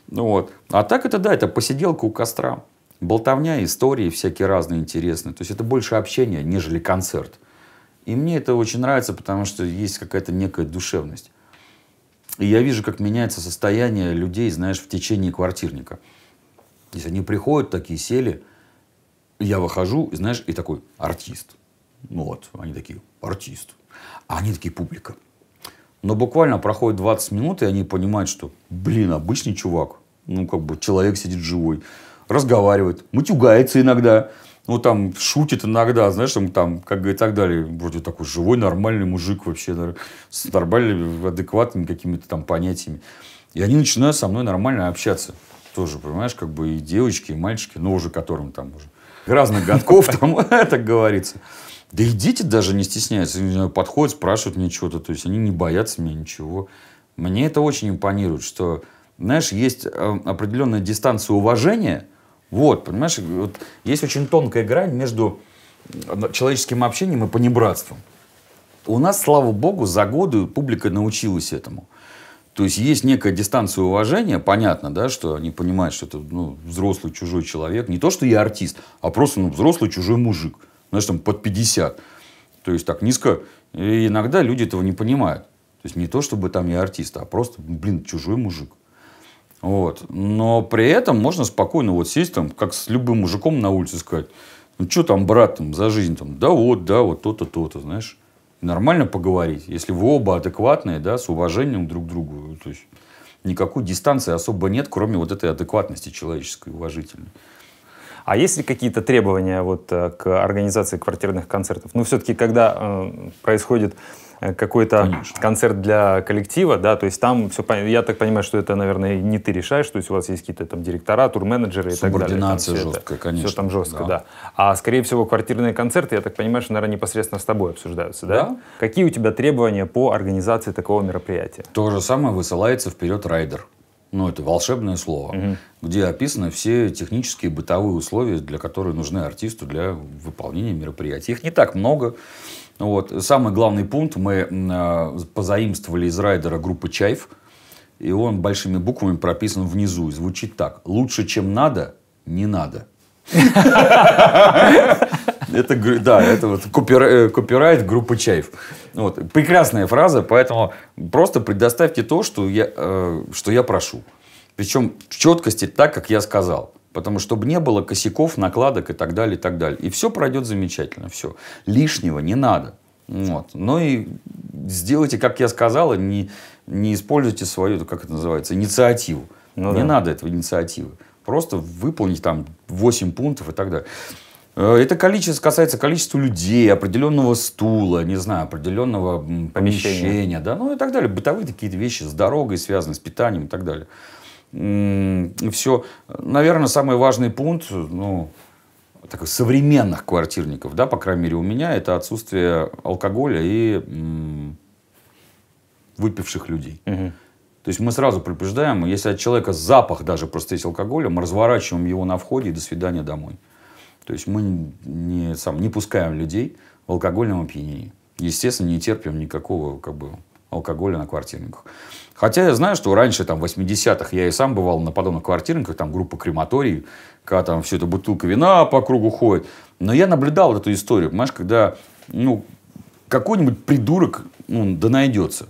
Ну, вот. А так это, да, это посиделка у костра. Болтовня, истории всякие разные интересные. То есть это больше общение, нежели концерт. И мне это очень нравится, потому что есть какая-то некая душевность. И я вижу, как меняется состояние людей, знаешь, в течение квартирника. То они приходят, такие сели, я выхожу, знаешь, и такой артист. Ну вот, они такие, артист. А они такие, публика. Но буквально проходит 20 минут, и они понимают, что, блин, обычный чувак. Ну, как бы человек сидит живой. Разговаривает, матюгается иногда. Ну, там, шутит иногда, знаешь, там, там как и так далее. Вроде такой живой, нормальный мужик вообще. С нормальными, адекватными какими-то там понятиями. И они начинают со мной нормально общаться. Тоже, понимаешь, как бы и девочки, и мальчики, но ну, уже которым там уже разных годков, там, так говорится. Да и даже не стесняются, подходят, спрашивают мне чего-то, то есть они не боятся меня ничего. Мне это очень импонирует, что, знаешь, есть э, определенная дистанция уважения, вот, понимаешь, вот есть очень тонкая грань между человеческим общением и понебратством. У нас, слава богу, за годы публика научилась этому. То есть есть некая дистанция уважения, понятно, да, что они понимают, что это ну, взрослый чужой человек, не то, что я артист, а просто ну, взрослый чужой мужик, знаешь, там под 50. То есть так низко, и иногда люди этого не понимают. То есть не то, чтобы там я артист, а просто, ну, блин, чужой мужик. Вот. Но при этом можно спокойно вот сесть там, как с любым мужиком на улице сказать, ну что там, брат, там, за жизнь там, да вот, да, вот то-то, то-то, знаешь нормально поговорить, если вы оба адекватные, да, с уважением друг к другу. То есть никакой дистанции особо нет, кроме вот этой адекватности человеческой, уважительной. А есть ли какие-то требования вот э, к организации квартирных концертов? Ну, все-таки, когда э, происходит Э, какой-то Конечно. концерт для коллектива, да, то есть там все Я так понимаю, что это, наверное, не ты решаешь, то есть у вас есть какие-то там директора, турменеджеры и так далее. Субординация жесткая, конечно. Все там жестко, да. да. А, скорее всего, квартирные концерты, я так понимаю, что, наверное, непосредственно с тобой обсуждаются, да? да? Какие у тебя требования по организации такого мероприятия? То же самое высылается вперед райдер. Ну, это волшебное слово, угу. где описаны все технические бытовые условия, для которых нужны артисту для выполнения мероприятий. Их не так много. Вот. Самый главный пункт мы э, позаимствовали из райдера группы «Чайф», и он большими буквами прописан внизу, и звучит так. «Лучше, чем надо, не надо». Это, да, это вот копир, э, копирайт группы Чаев. Вот. Прекрасная фраза, поэтому просто предоставьте то, что я, э, что я прошу. Причем в четкости так, как я сказал. Потому что чтобы не было косяков, накладок и так далее, и так далее. И все пройдет замечательно, все. Лишнего не надо. Вот. Ну и сделайте, как я сказала, не, не используйте свою, как это называется, инициативу. Ну, не да. надо этого инициативы. Просто выполнить там 8 пунктов и так далее. Э, это количество касается количества людей, определенного стула, не знаю, определенного помещения, помещения да, ну и так далее. Бытовые такие вещи с дорогой связаны, с питанием и так далее все. Наверное, самый важный пункт, ну, так, современных квартирников, да, по крайней мере, у меня, это отсутствие алкоголя и выпивших людей. Угу. То есть мы сразу предупреждаем, если от человека запах даже просто есть алкоголя, мы разворачиваем его на входе и до свидания домой. То есть мы не, сам, не пускаем людей в алкогольном опьянении. Естественно, не терпим никакого как бы, алкоголя на квартирниках. Хотя я знаю, что раньше, там, в 80-х, я и сам бывал на подобных квартирниках, там, группа крематорий, когда там все это бутылка вина по кругу ходит. Но я наблюдал вот эту историю, понимаешь, когда, ну, какой-нибудь придурок, ну, да найдется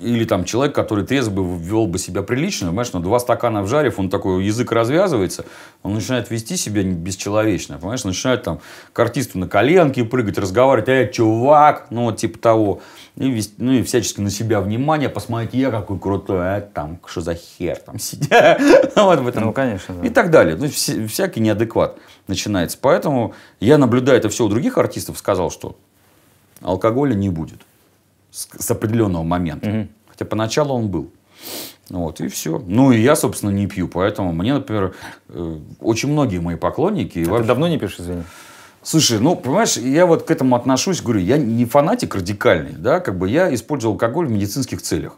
или там человек, который трезво бы вел бы себя прилично, понимаешь, но ну, два стакана вжарив, он такой, язык развязывается, он начинает вести себя бесчеловечно, понимаешь, начинает там к артисту на коленке прыгать, разговаривать, а эй, чувак, ну, вот типа того, и, вести, ну, и всячески на себя внимание, посмотрите, я какой крутой, а, там, что за хер там сидя, ну, вот в этом. Ну, конечно, И так далее, ну, всякий неадекват начинается, поэтому я, наблюдая это все у других артистов, сказал, что алкоголя не будет с, с определенного момента. Угу. Хотя поначалу он был. Вот, и все. Ну, и я, собственно, не пью, поэтому мне, например, э, очень многие мои поклонники... А вообще... ты давно не пишешь извини? Слушай, ну, понимаешь, я вот к этому отношусь, говорю, я не фанатик радикальный, да, как бы я использую алкоголь в медицинских целях.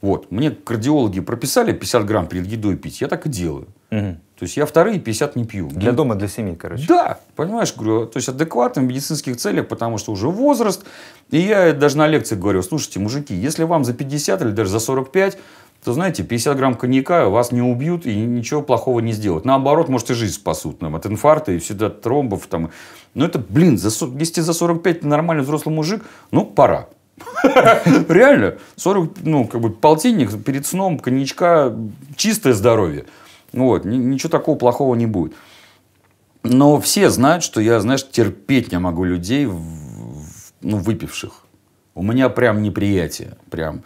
Вот. Мне кардиологи прописали 50 грамм перед едой пить. Я так и делаю. Угу. То есть я вторые 50 не пью. Для дома, для семьи, короче. Да, понимаешь, говорю, то есть адекватно в медицинских целях, потому что уже возраст. И я даже на лекциях говорю, слушайте, мужики, если вам за 50 или даже за 45, то, знаете, 50 грамм коньяка вас не убьют и ничего плохого не сделают. Наоборот, может, и жизнь спасут нам от инфаркта и всегда тромбов. Там. Но это, блин, за, если за 45 нормальный взрослый мужик, ну, пора. Реально, 40, ну, как бы полтинник перед сном, коньячка, чистое здоровье. Вот, ничего такого плохого не будет. Но все знают, что я, знаешь, терпеть не могу людей, ну, выпивших. У меня прям неприятие, прям.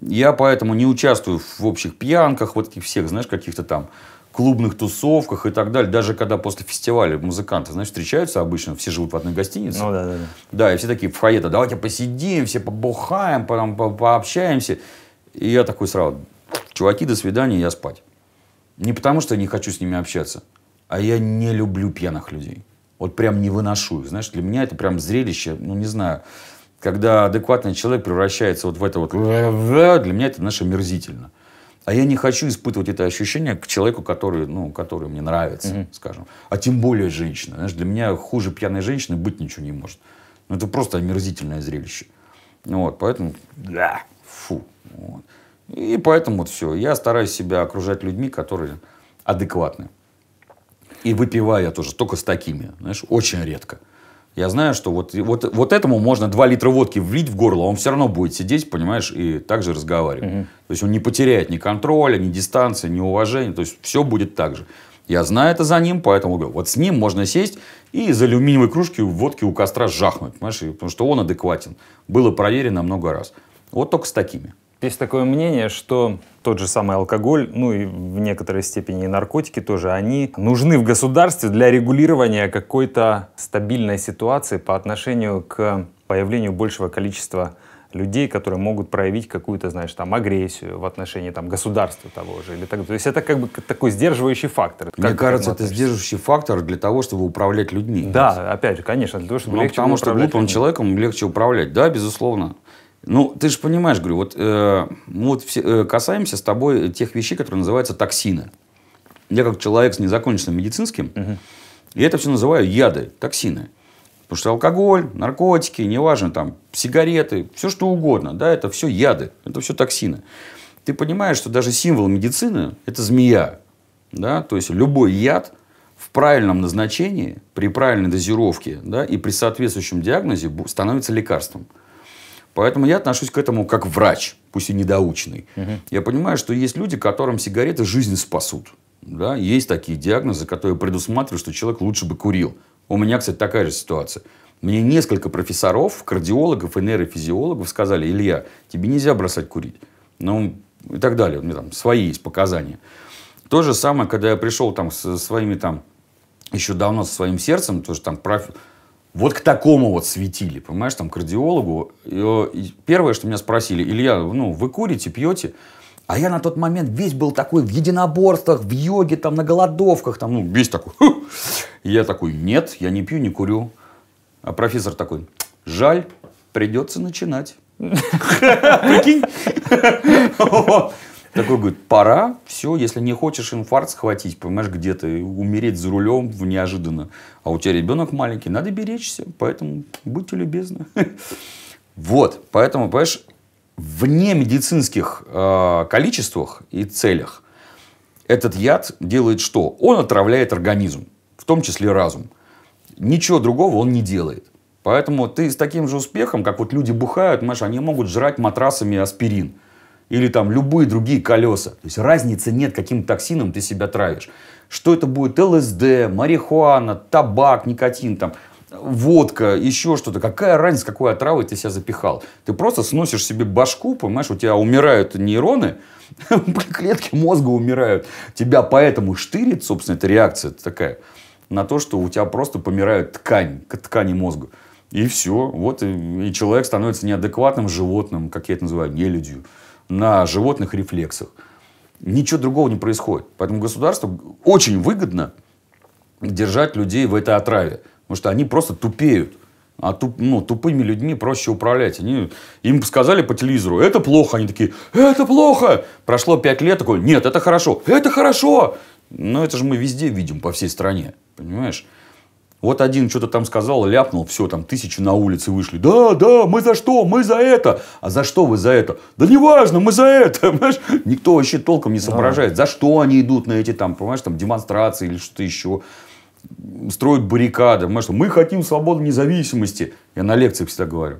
Я поэтому не участвую в общих пьянках, вот этих всех, знаешь, каких-то там клубных тусовках и так далее, даже когда после фестиваля музыканты, знаешь, встречаются обычно, все живут в одной гостинице. Ну, да, да, да. Да, и все такие в фойе, давайте посидим, все побухаем, потом по пообщаемся. И я такой сразу, чуваки, до свидания, я спать. Не потому, что я не хочу с ними общаться, а я не люблю пьяных людей. Вот прям не выношу их, знаешь, для меня это прям зрелище, ну, не знаю, когда адекватный человек превращается вот в это вот, для меня это, знаешь, омерзительно. А я не хочу испытывать это ощущение к человеку, который, ну, который мне нравится, угу. скажем. А тем более женщина. Знаешь, для меня хуже пьяной женщины быть ничего не может. Ну, это просто омерзительное зрелище. Ну, вот, поэтому, да, фу. Вот. И поэтому вот все. Я стараюсь себя окружать людьми, которые адекватны. И выпиваю я тоже только с такими, знаешь, очень редко я знаю, что вот, вот, вот этому можно 2 литра водки влить в горло, он все равно будет сидеть, понимаешь, и также разговаривать. Угу. То есть он не потеряет ни контроля, ни дистанции, ни уважения, то есть все будет так же. Я знаю это за ним, поэтому говорю, вот с ним можно сесть и из алюминиевой кружки водки у костра жахнуть, понимаешь, потому что он адекватен. Было проверено много раз. Вот только с такими. Есть такое мнение, что тот же самый алкоголь, ну и в некоторой степени и наркотики тоже, они нужны в государстве для регулирования какой-то стабильной ситуации по отношению к появлению большего количества людей, которые могут проявить какую-то, знаешь, там, агрессию в отношении там, государства того же. Или так. То есть это как бы такой сдерживающий фактор. Мне кажется, это сдерживающий фактор для того, чтобы управлять людьми. Да, опять же, конечно, для того, чтобы ну, легче Потому что глупым людьми. человеком легче управлять. Да, безусловно. Ну, ты же понимаешь, говорю, вот э, мы вот все, э, касаемся с тобой тех вещей, которые называются токсины. Я как человек с незаконченным медицинским, угу. я это все называю яды, токсины. Потому что алкоголь, наркотики, неважно, там, сигареты, все что угодно, да, это все яды, это все токсины. Ты понимаешь, что даже символ медицины – это змея, да, то есть любой яд в правильном назначении, при правильной дозировке, да, и при соответствующем диагнозе становится лекарством. Поэтому я отношусь к этому как врач, пусть и недоученный. Угу. Я понимаю, что есть люди, которым сигареты жизнь спасут. Да? Есть такие диагнозы, которые предусматривают, что человек лучше бы курил. У меня, кстати, такая же ситуация. Мне несколько профессоров, кардиологов и нейрофизиологов сказали, Илья, тебе нельзя бросать курить. Ну, и так далее. У меня там свои есть показания. То же самое, когда я пришел там со своими там, еще давно со своим сердцем, тоже там профи вот к такому вот светили, понимаешь, там, кардиологу. И первое, что меня спросили, Илья, ну, вы курите, пьете? А я на тот момент весь был такой в единоборствах, в йоге, там, на голодовках, там, ну, весь такой. Ху! я такой, нет, я не пью, не курю. А профессор такой, жаль, придется начинать. Прикинь? Такой говорит, пора, все, если не хочешь инфаркт схватить, понимаешь, где-то умереть за рулем неожиданно, а у тебя ребенок маленький, надо беречься, поэтому будьте любезны. Вот, поэтому, понимаешь, вне медицинских э, количествах и целях этот яд делает что? Он отравляет организм, в том числе разум. Ничего другого он не делает. Поэтому ты с таким же успехом, как вот люди бухают, понимаешь, они могут жрать матрасами аспирин – или там любые другие колеса. То есть разницы нет, каким токсином ты себя травишь. Что это будет? ЛСД, марихуана, табак, никотин, там, водка, еще что-то. Какая разница, какой отравы ты себя запихал? Ты просто сносишь себе башку, понимаешь, у тебя умирают нейроны, клетки мозга умирают. Тебя поэтому штырит, собственно, эта реакция такая на то, что у тебя просто помирают ткань, ткани мозга. И все. Вот и, и человек становится неадекватным животным, как я это называю, нелюдью на животных рефлексах. Ничего другого не происходит. Поэтому государству очень выгодно держать людей в этой отраве. Потому что они просто тупеют. А туп, ну, тупыми людьми проще управлять. Они, им сказали по телевизору, это плохо. Они такие, это плохо. Прошло пять лет, такой, нет, это хорошо. Это хорошо. Но это же мы везде видим, по всей стране. Понимаешь? Вот один что-то там сказал, ляпнул, все, там тысячи на улице вышли. Да, да, мы за что? Мы за это. А за что вы за это? Да неважно, мы за это. Понимаешь? Никто вообще толком не соображает, да. за что они идут на эти там, понимаешь, там демонстрации или что-то еще строят баррикады. понимаешь, что, мы хотим свободы независимости. Я на лекциях всегда говорю.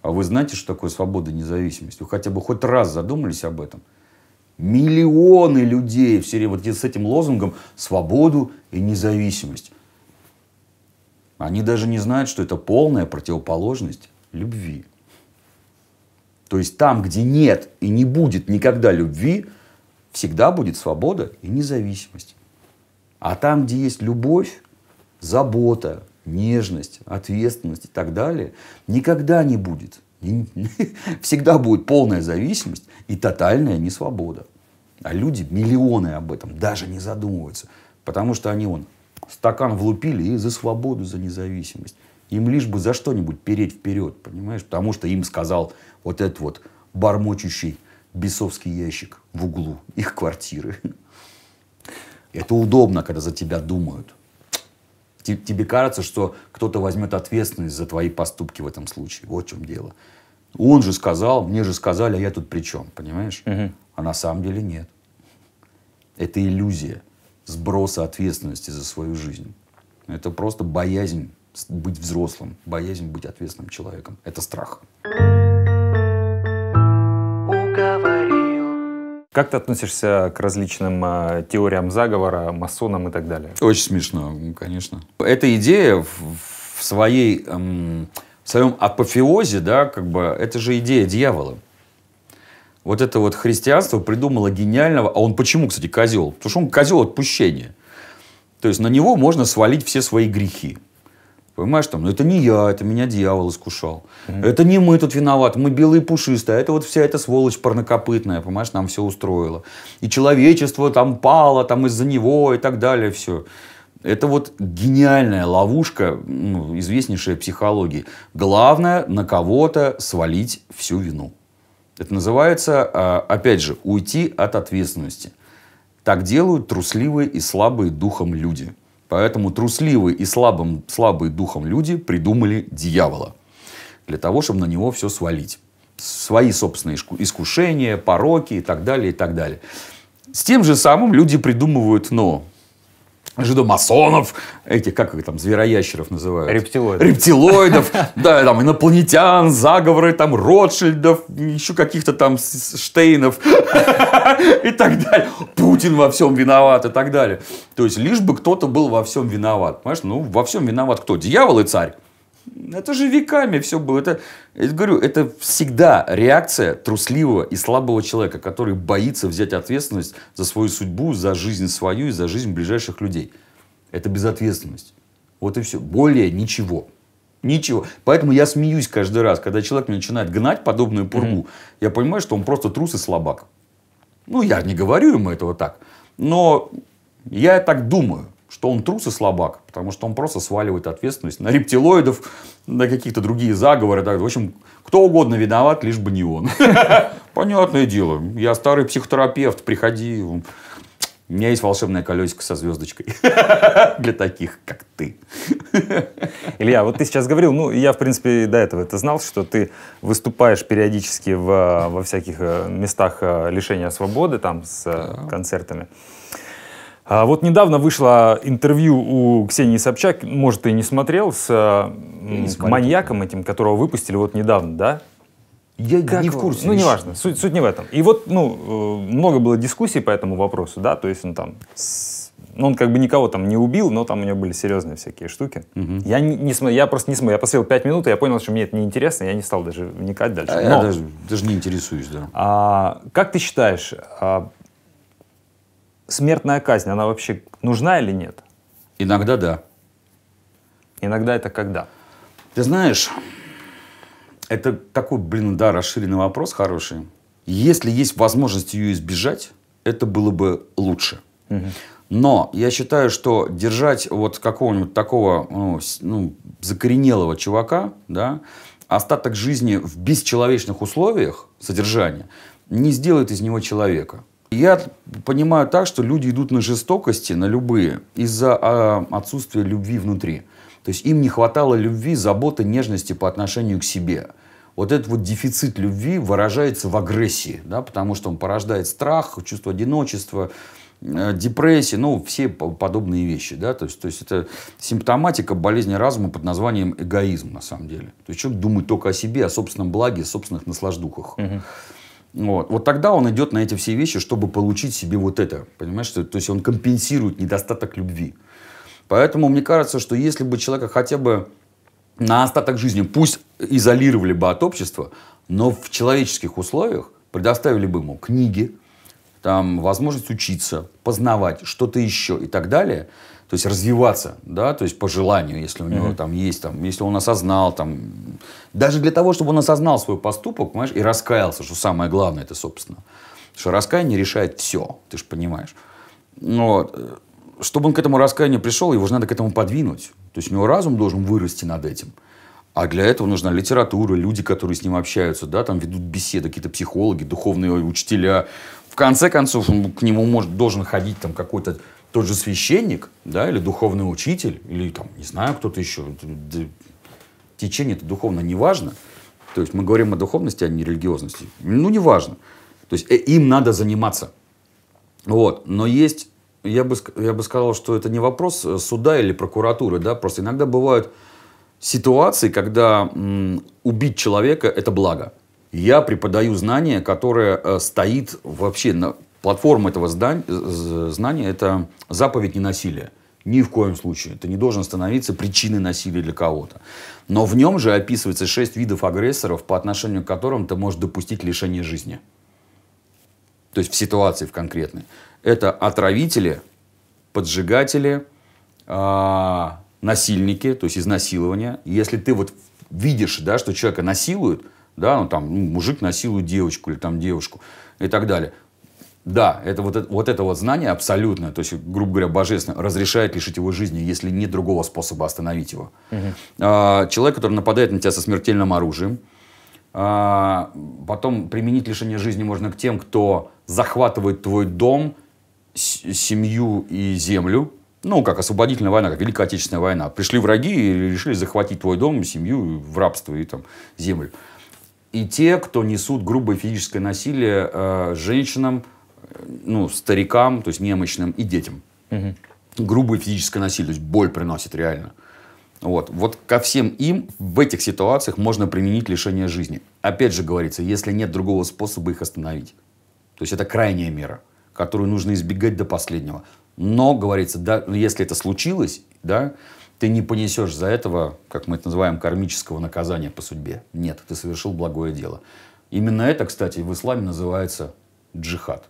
А вы знаете, что такое свобода независимости? Вы хотя бы хоть раз задумались об этом? Миллионы людей все время вот с этим лозунгом «свободу и независимость». Они даже не знают, что это полная противоположность любви. То есть там, где нет и не будет никогда любви, всегда будет свобода и независимость. А там, где есть любовь, забота, нежность, ответственность и так далее, никогда не будет. Всегда будет полная зависимость и тотальная несвобода. А люди миллионы об этом даже не задумываются. Потому что они он стакан влупили и за свободу, за независимость. Им лишь бы за что-нибудь переть вперед, понимаешь? Потому что им сказал вот этот вот бормочущий бесовский ящик в углу их квартиры. Это удобно, когда за тебя думают. Тебе кажется, что кто-то возьмет ответственность за твои поступки в этом случае. Вот в чем дело. Он же сказал, мне же сказали, а я тут при чем, понимаешь? Угу. А на самом деле нет. Это иллюзия сброса ответственности за свою жизнь. Это просто боязнь быть взрослым, боязнь быть ответственным человеком. Это страх. Как ты относишься к различным э, теориям заговора, масонам и так далее? Очень смешно, конечно. Эта идея в, в своей, эм, в своем апофеозе, да, как бы, это же идея дьявола вот это вот христианство придумало гениального, а он почему, кстати, козел? Потому что он козел отпущения. То есть на него можно свалить все свои грехи. Понимаешь, там, ну это не я, это меня дьявол искушал. Mm-hmm. Это не мы тут виноваты, мы белые пушистые, а это вот вся эта сволочь парнокопытная. понимаешь, нам все устроило. И человечество там пало, там из-за него и так далее, все. Это вот гениальная ловушка, ну, известнейшая психологии. Главное на кого-то свалить всю вину. Это называется, а, опять же, уйти от ответственности. Так делают трусливые и слабые духом люди. Поэтому трусливые и слабым, слабые духом люди придумали дьявола. Для того, чтобы на него все свалить. Свои собственные искушения, пороки и так далее, и так далее. С тем же самым люди придумывают, но жидомасонов, этих, как их там, звероящеров называют? Рептилоидов. Рептилоидов, да, там, инопланетян, заговоры, там, Ротшильдов, еще каких-то там Штейнов и так далее. Путин во всем виноват и так далее. То есть, лишь бы кто-то был во всем виноват. Понимаешь, ну, во всем виноват кто? Дьявол и царь. Это же веками все было. Это, я говорю, это всегда реакция трусливого и слабого человека, который боится взять ответственность за свою судьбу, за жизнь свою и за жизнь ближайших людей. Это безответственность. Вот и все. Более ничего. Ничего. Поэтому я смеюсь каждый раз, когда человек начинает гнать подобную пургу. Mm-hmm. Я понимаю, что он просто трус и слабак. Ну, я не говорю ему этого так. Но я так думаю что он трус и слабак, потому что он просто сваливает ответственность на рептилоидов, на какие-то другие заговоры. Так. В общем, кто угодно виноват, лишь бы не он. Понятное дело, я старый психотерапевт, приходи. У меня есть волшебное колесико со звездочкой. Для таких, как ты. Илья, вот ты сейчас говорил, ну, я, в принципе, до этого это знал, что ты выступаешь периодически в, во всяких э, местах э, лишения свободы, там, с э, да. концертами. А вот недавно вышло интервью у Ксении Собчак, может, ты не смотрел, с, э, не маньяком этим, которого выпустили вот недавно, да? Я как не в курсе. Ну, неважно, суть, суть не в этом. И вот, ну, э, много было дискуссий по этому вопросу, да, то есть он там, ну, он как бы никого там не убил, но там у него были серьезные всякие штуки. Угу. Я, не, не, я просто не смотрел, я посмотрел пять минут, и я понял, что мне это неинтересно, я не стал даже вникать дальше. А но, я даже, даже не интересуюсь, да. А, как ты считаешь, а смертная казнь, она вообще нужна или нет? Иногда да. Иногда это когда? Ты знаешь, это такой, блин, да, расширенный вопрос хороший. Если есть возможность ее избежать, это было бы лучше. Угу. Но я считаю, что держать вот какого-нибудь такого ну, ну, закоренелого чувака, да, остаток жизни в бесчеловечных условиях содержания не сделает из него человека. Я понимаю так, что люди идут на жестокости, на любые, из-за а, отсутствия любви внутри. То есть им не хватало любви, заботы, нежности по отношению к себе. Вот этот вот дефицит любви выражается в агрессии, да, потому что он порождает страх, чувство одиночества, э, депрессии, ну, все подобные вещи, да, то есть, то есть это симптоматика болезни разума под названием эгоизм, на самом деле. То есть человек думает только о себе, о собственном благе, о собственных наслаждухах. Угу. Вот. вот тогда он идет на эти все вещи, чтобы получить себе вот это. Понимаешь, что, то есть он компенсирует недостаток любви. Поэтому мне кажется, что если бы человека хотя бы на остаток жизни, пусть изолировали бы от общества, но в человеческих условиях предоставили бы ему книги, там, возможность учиться, познавать что-то еще и так далее – то есть развиваться, да, то есть по желанию, если у него там есть, там, если он осознал, там, даже для того, чтобы он осознал свой поступок, понимаешь, и раскаялся, что самое главное это, собственно, что раскаяние решает все, ты же понимаешь. Но ну э, чтобы он к этому раскаянию пришел, его же надо к этому подвинуть, то есть у него разум должен вырасти над этим. А для этого нужна литература, люди, которые с ним общаются, да, там ведут беседы, какие-то психологи, духовные учителя. В конце концов, он к нему может, должен ходить там какой-то тот же священник, да, или духовный учитель, или там, не знаю, кто-то еще, течение это духовно не важно. То есть мы говорим о духовности, а не религиозности. Ну, не важно. То есть э, им надо заниматься. Вот. Но есть, я бы, я бы сказал, что это не вопрос э, суда или прокуратуры, да, просто иногда бывают ситуации, когда м, убить человека – это благо. Я преподаю знание, которое э, стоит вообще на, Платформа этого знания – это заповедь ненасилия. Ни в коем случае. Ты не должен становиться причиной насилия для кого-то. Но в нем же описывается шесть видов агрессоров, по отношению к которым ты можешь допустить лишение жизни. То есть в ситуации в конкретной. Это отравители, поджигатели, а, насильники, то есть изнасилование. Если ты вот видишь, да, что человека насилуют, да, ну там ну, мужик насилует девочку или там девушку и так далее – да, это вот, вот это вот знание абсолютное, то есть, грубо говоря, божественное, разрешает лишить его жизни, если нет другого способа остановить его. Угу. А, человек, который нападает на тебя со смертельным оружием, а, потом применить лишение жизни можно к тем, кто захватывает твой дом, семью и землю. Ну, как освободительная война, как Великая Отечественная война. Пришли враги и решили захватить твой дом, семью, в рабство и там землю. И те, кто несут грубое физическое насилие э, женщинам, ну, старикам, то есть немощным и детям. Угу. Грубое физическое насилие, то есть боль приносит реально. Вот. вот ко всем им в этих ситуациях можно применить лишение жизни. Опять же говорится, если нет другого способа их остановить. То есть это крайняя мера, которую нужно избегать до последнего. Но, говорится, да, если это случилось, да, ты не понесешь за этого, как мы это называем, кармического наказания по судьбе. Нет, ты совершил благое дело. Именно это, кстати, в исламе называется джихад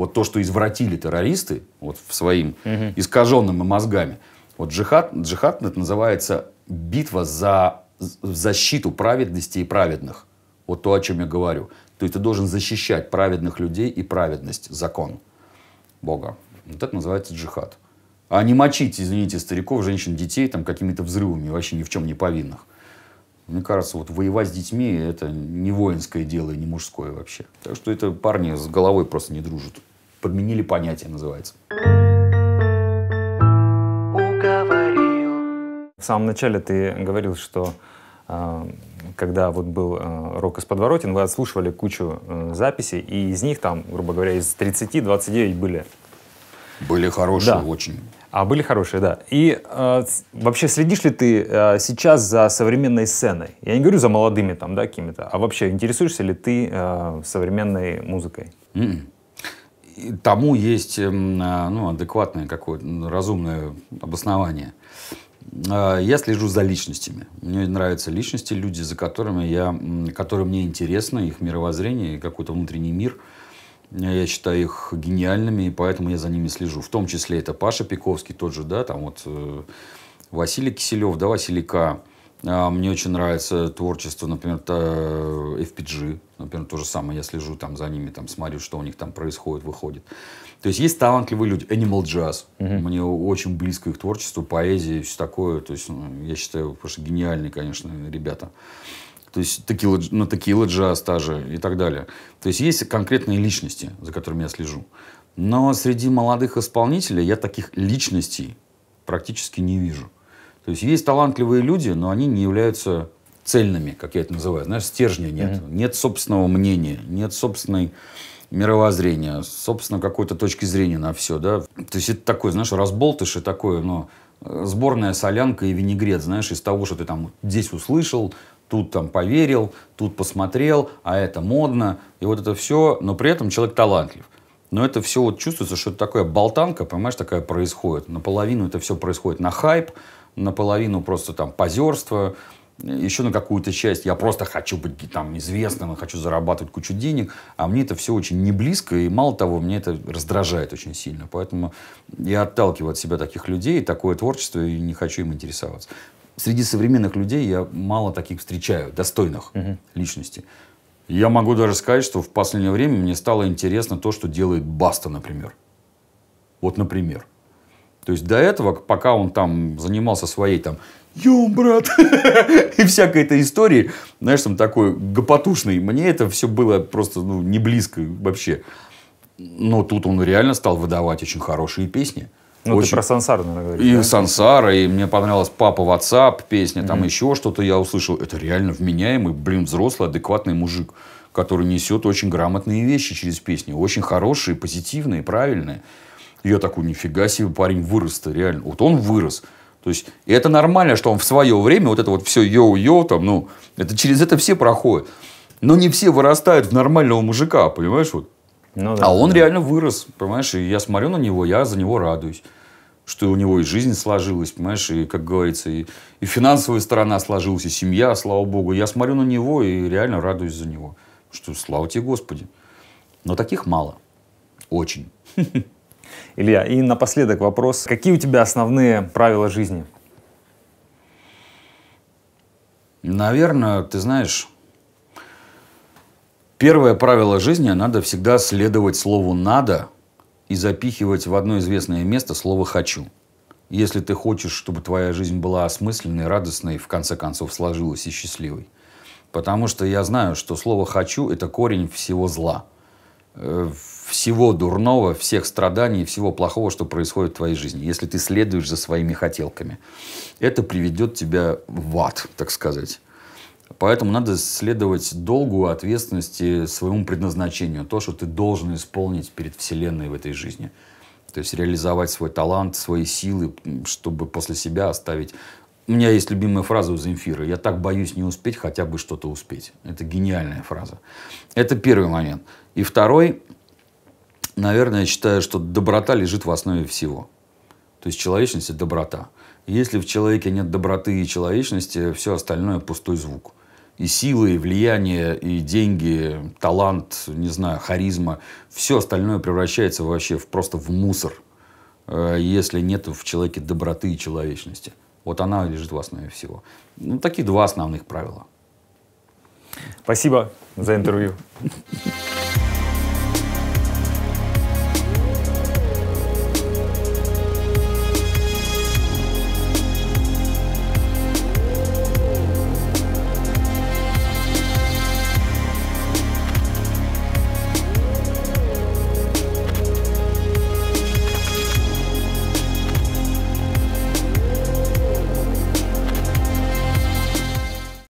вот то, что извратили террористы, вот своим угу. искаженными мозгами, вот джихад, джихад это называется битва за защиту праведности и праведных. Вот то, о чем я говорю. То есть ты должен защищать праведных людей и праведность, закон Бога. Вот это называется джихад. А не мочить, извините, стариков, женщин, детей там какими-то взрывами, вообще ни в чем не повинных. Мне кажется, вот воевать с детьми – это не воинское дело и не мужское вообще. Так что это парни с головой просто не дружат. Подменили понятие, называется. В самом начале ты говорил, что э, когда вот был э, рок из подворотен, вы отслушивали кучу э, записей, и из них там, грубо говоря, из 30 29 были. Были хорошие да. очень. А были хорошие, да. И э, вообще следишь ли ты э, сейчас за современной сценой? Я не говорю за молодыми там, да, какими-то, а вообще интересуешься ли ты э, современной музыкой? Mm -mm тому есть эм, а, ну, адекватное какое-то разумное обоснование. А, я слежу за личностями. Мне нравятся личности, люди, за которыми я, которые мне интересны, их мировоззрение, и какой-то внутренний мир. Я считаю их гениальными, и поэтому я за ними слежу. В том числе это Паша Пиковский, тот же, да, там вот э, Василий Киселев, да, Василий К. А, мне очень нравится творчество, например, э, FPG. Например, то же самое. Я слежу там за ними, там смотрю, что у них там происходит, выходит. То есть есть талантливые люди. Animal Jazz. Угу. Мне очень близко их творчество, поэзия и все такое. То есть ну, я считаю, просто гениальные, конечно, ребята. То есть текила, ну, текила джаз та же и так далее. То есть есть конкретные личности, за которыми я слежу. Но среди молодых исполнителей я таких личностей практически не вижу. То есть есть талантливые люди, но они не являются цельными, как я это называю. Знаешь, стержня нет. Mm-hmm. Нет собственного мнения, нет собственной мировоззрения, собственно, какой-то точки зрения на все, да. То есть это такой, знаешь, разболтыш и такое, но э, сборная солянка и винегрет, знаешь, из того, что ты там здесь услышал, тут там поверил, тут посмотрел, а это модно, и вот это все, но при этом человек талантлив. Но это все вот чувствуется, что это такая болтанка, понимаешь, такая происходит. Наполовину это все происходит на хайп, наполовину просто там позерство, еще на какую-то часть. Я просто хочу быть там известным, хочу зарабатывать кучу денег, а мне это все очень не близко, и мало того, мне это раздражает очень сильно. Поэтому я отталкиваю от себя таких людей, такое творчество, и не хочу им интересоваться. Среди современных людей я мало таких встречаю, достойных угу. личностей. Я могу даже сказать, что в последнее время мне стало интересно то, что делает Баста, например. Вот, например. То есть до этого, пока он там занимался своей там «Ём, брат!» и всякой этой истории, знаешь, там такой гопотушный, мне это все было просто ну, не близко вообще. Но тут он реально стал выдавать очень хорошие песни. Ну, очень... ты про сансару, наверное, говоришь. И да? сансара, и мне понравилась «Папа Ватсап песня, там mm-hmm. еще что-то я услышал. Это реально вменяемый, блин, взрослый, адекватный мужик, который несет очень грамотные вещи через песни. Очень хорошие, позитивные, правильные я такой, нифига себе, парень вырос-то реально. Вот он вырос. То есть, и это нормально, что он в свое время, вот это вот все йо-йо, там, ну, это через это все проходит. Но не все вырастают в нормального мужика, понимаешь? Вот. Ну, да, а он да. реально вырос, понимаешь? И я смотрю на него, я за него радуюсь. Что у него и жизнь сложилась, понимаешь? И, как говорится, и, и финансовая сторона сложилась, и семья, слава богу. Я смотрю на него и реально радуюсь за него. Что, слава тебе, Господи. Но таких мало. Очень. Илья, и напоследок вопрос, какие у тебя основные правила жизни? Наверное, ты знаешь, первое правило жизни, надо всегда следовать слову «надо» и запихивать в одно известное место слово «хочу». Если ты хочешь, чтобы твоя жизнь была осмысленной, радостной, в конце концов сложилась и счастливой. Потому что я знаю, что слово «хочу» — это корень всего зла – Э, всего дурного, всех страданий, всего плохого, что происходит в твоей жизни, если ты следуешь за своими хотелками. Это приведет тебя в ад, так сказать. Поэтому надо следовать долгу ответственности своему предназначению, то, что ты должен исполнить перед Вселенной в этой жизни. То есть реализовать свой талант, свои силы, чтобы после себя оставить у меня есть любимая фраза у Земфира. «Я так боюсь не успеть, хотя бы что-то успеть». Это гениальная фраза. Это первый момент. И второй, наверное, я считаю, что доброта лежит в основе всего. То есть человечность – это доброта. если в человеке нет доброты и человечности, все остальное – пустой звук. И силы, и влияние, и деньги, талант, не знаю, харизма – все остальное превращается вообще в, просто в мусор, э, если нет в человеке доброты и человечности. Вот она лежит в основе всего. Ну, такие два основных правила. Спасибо за интервью.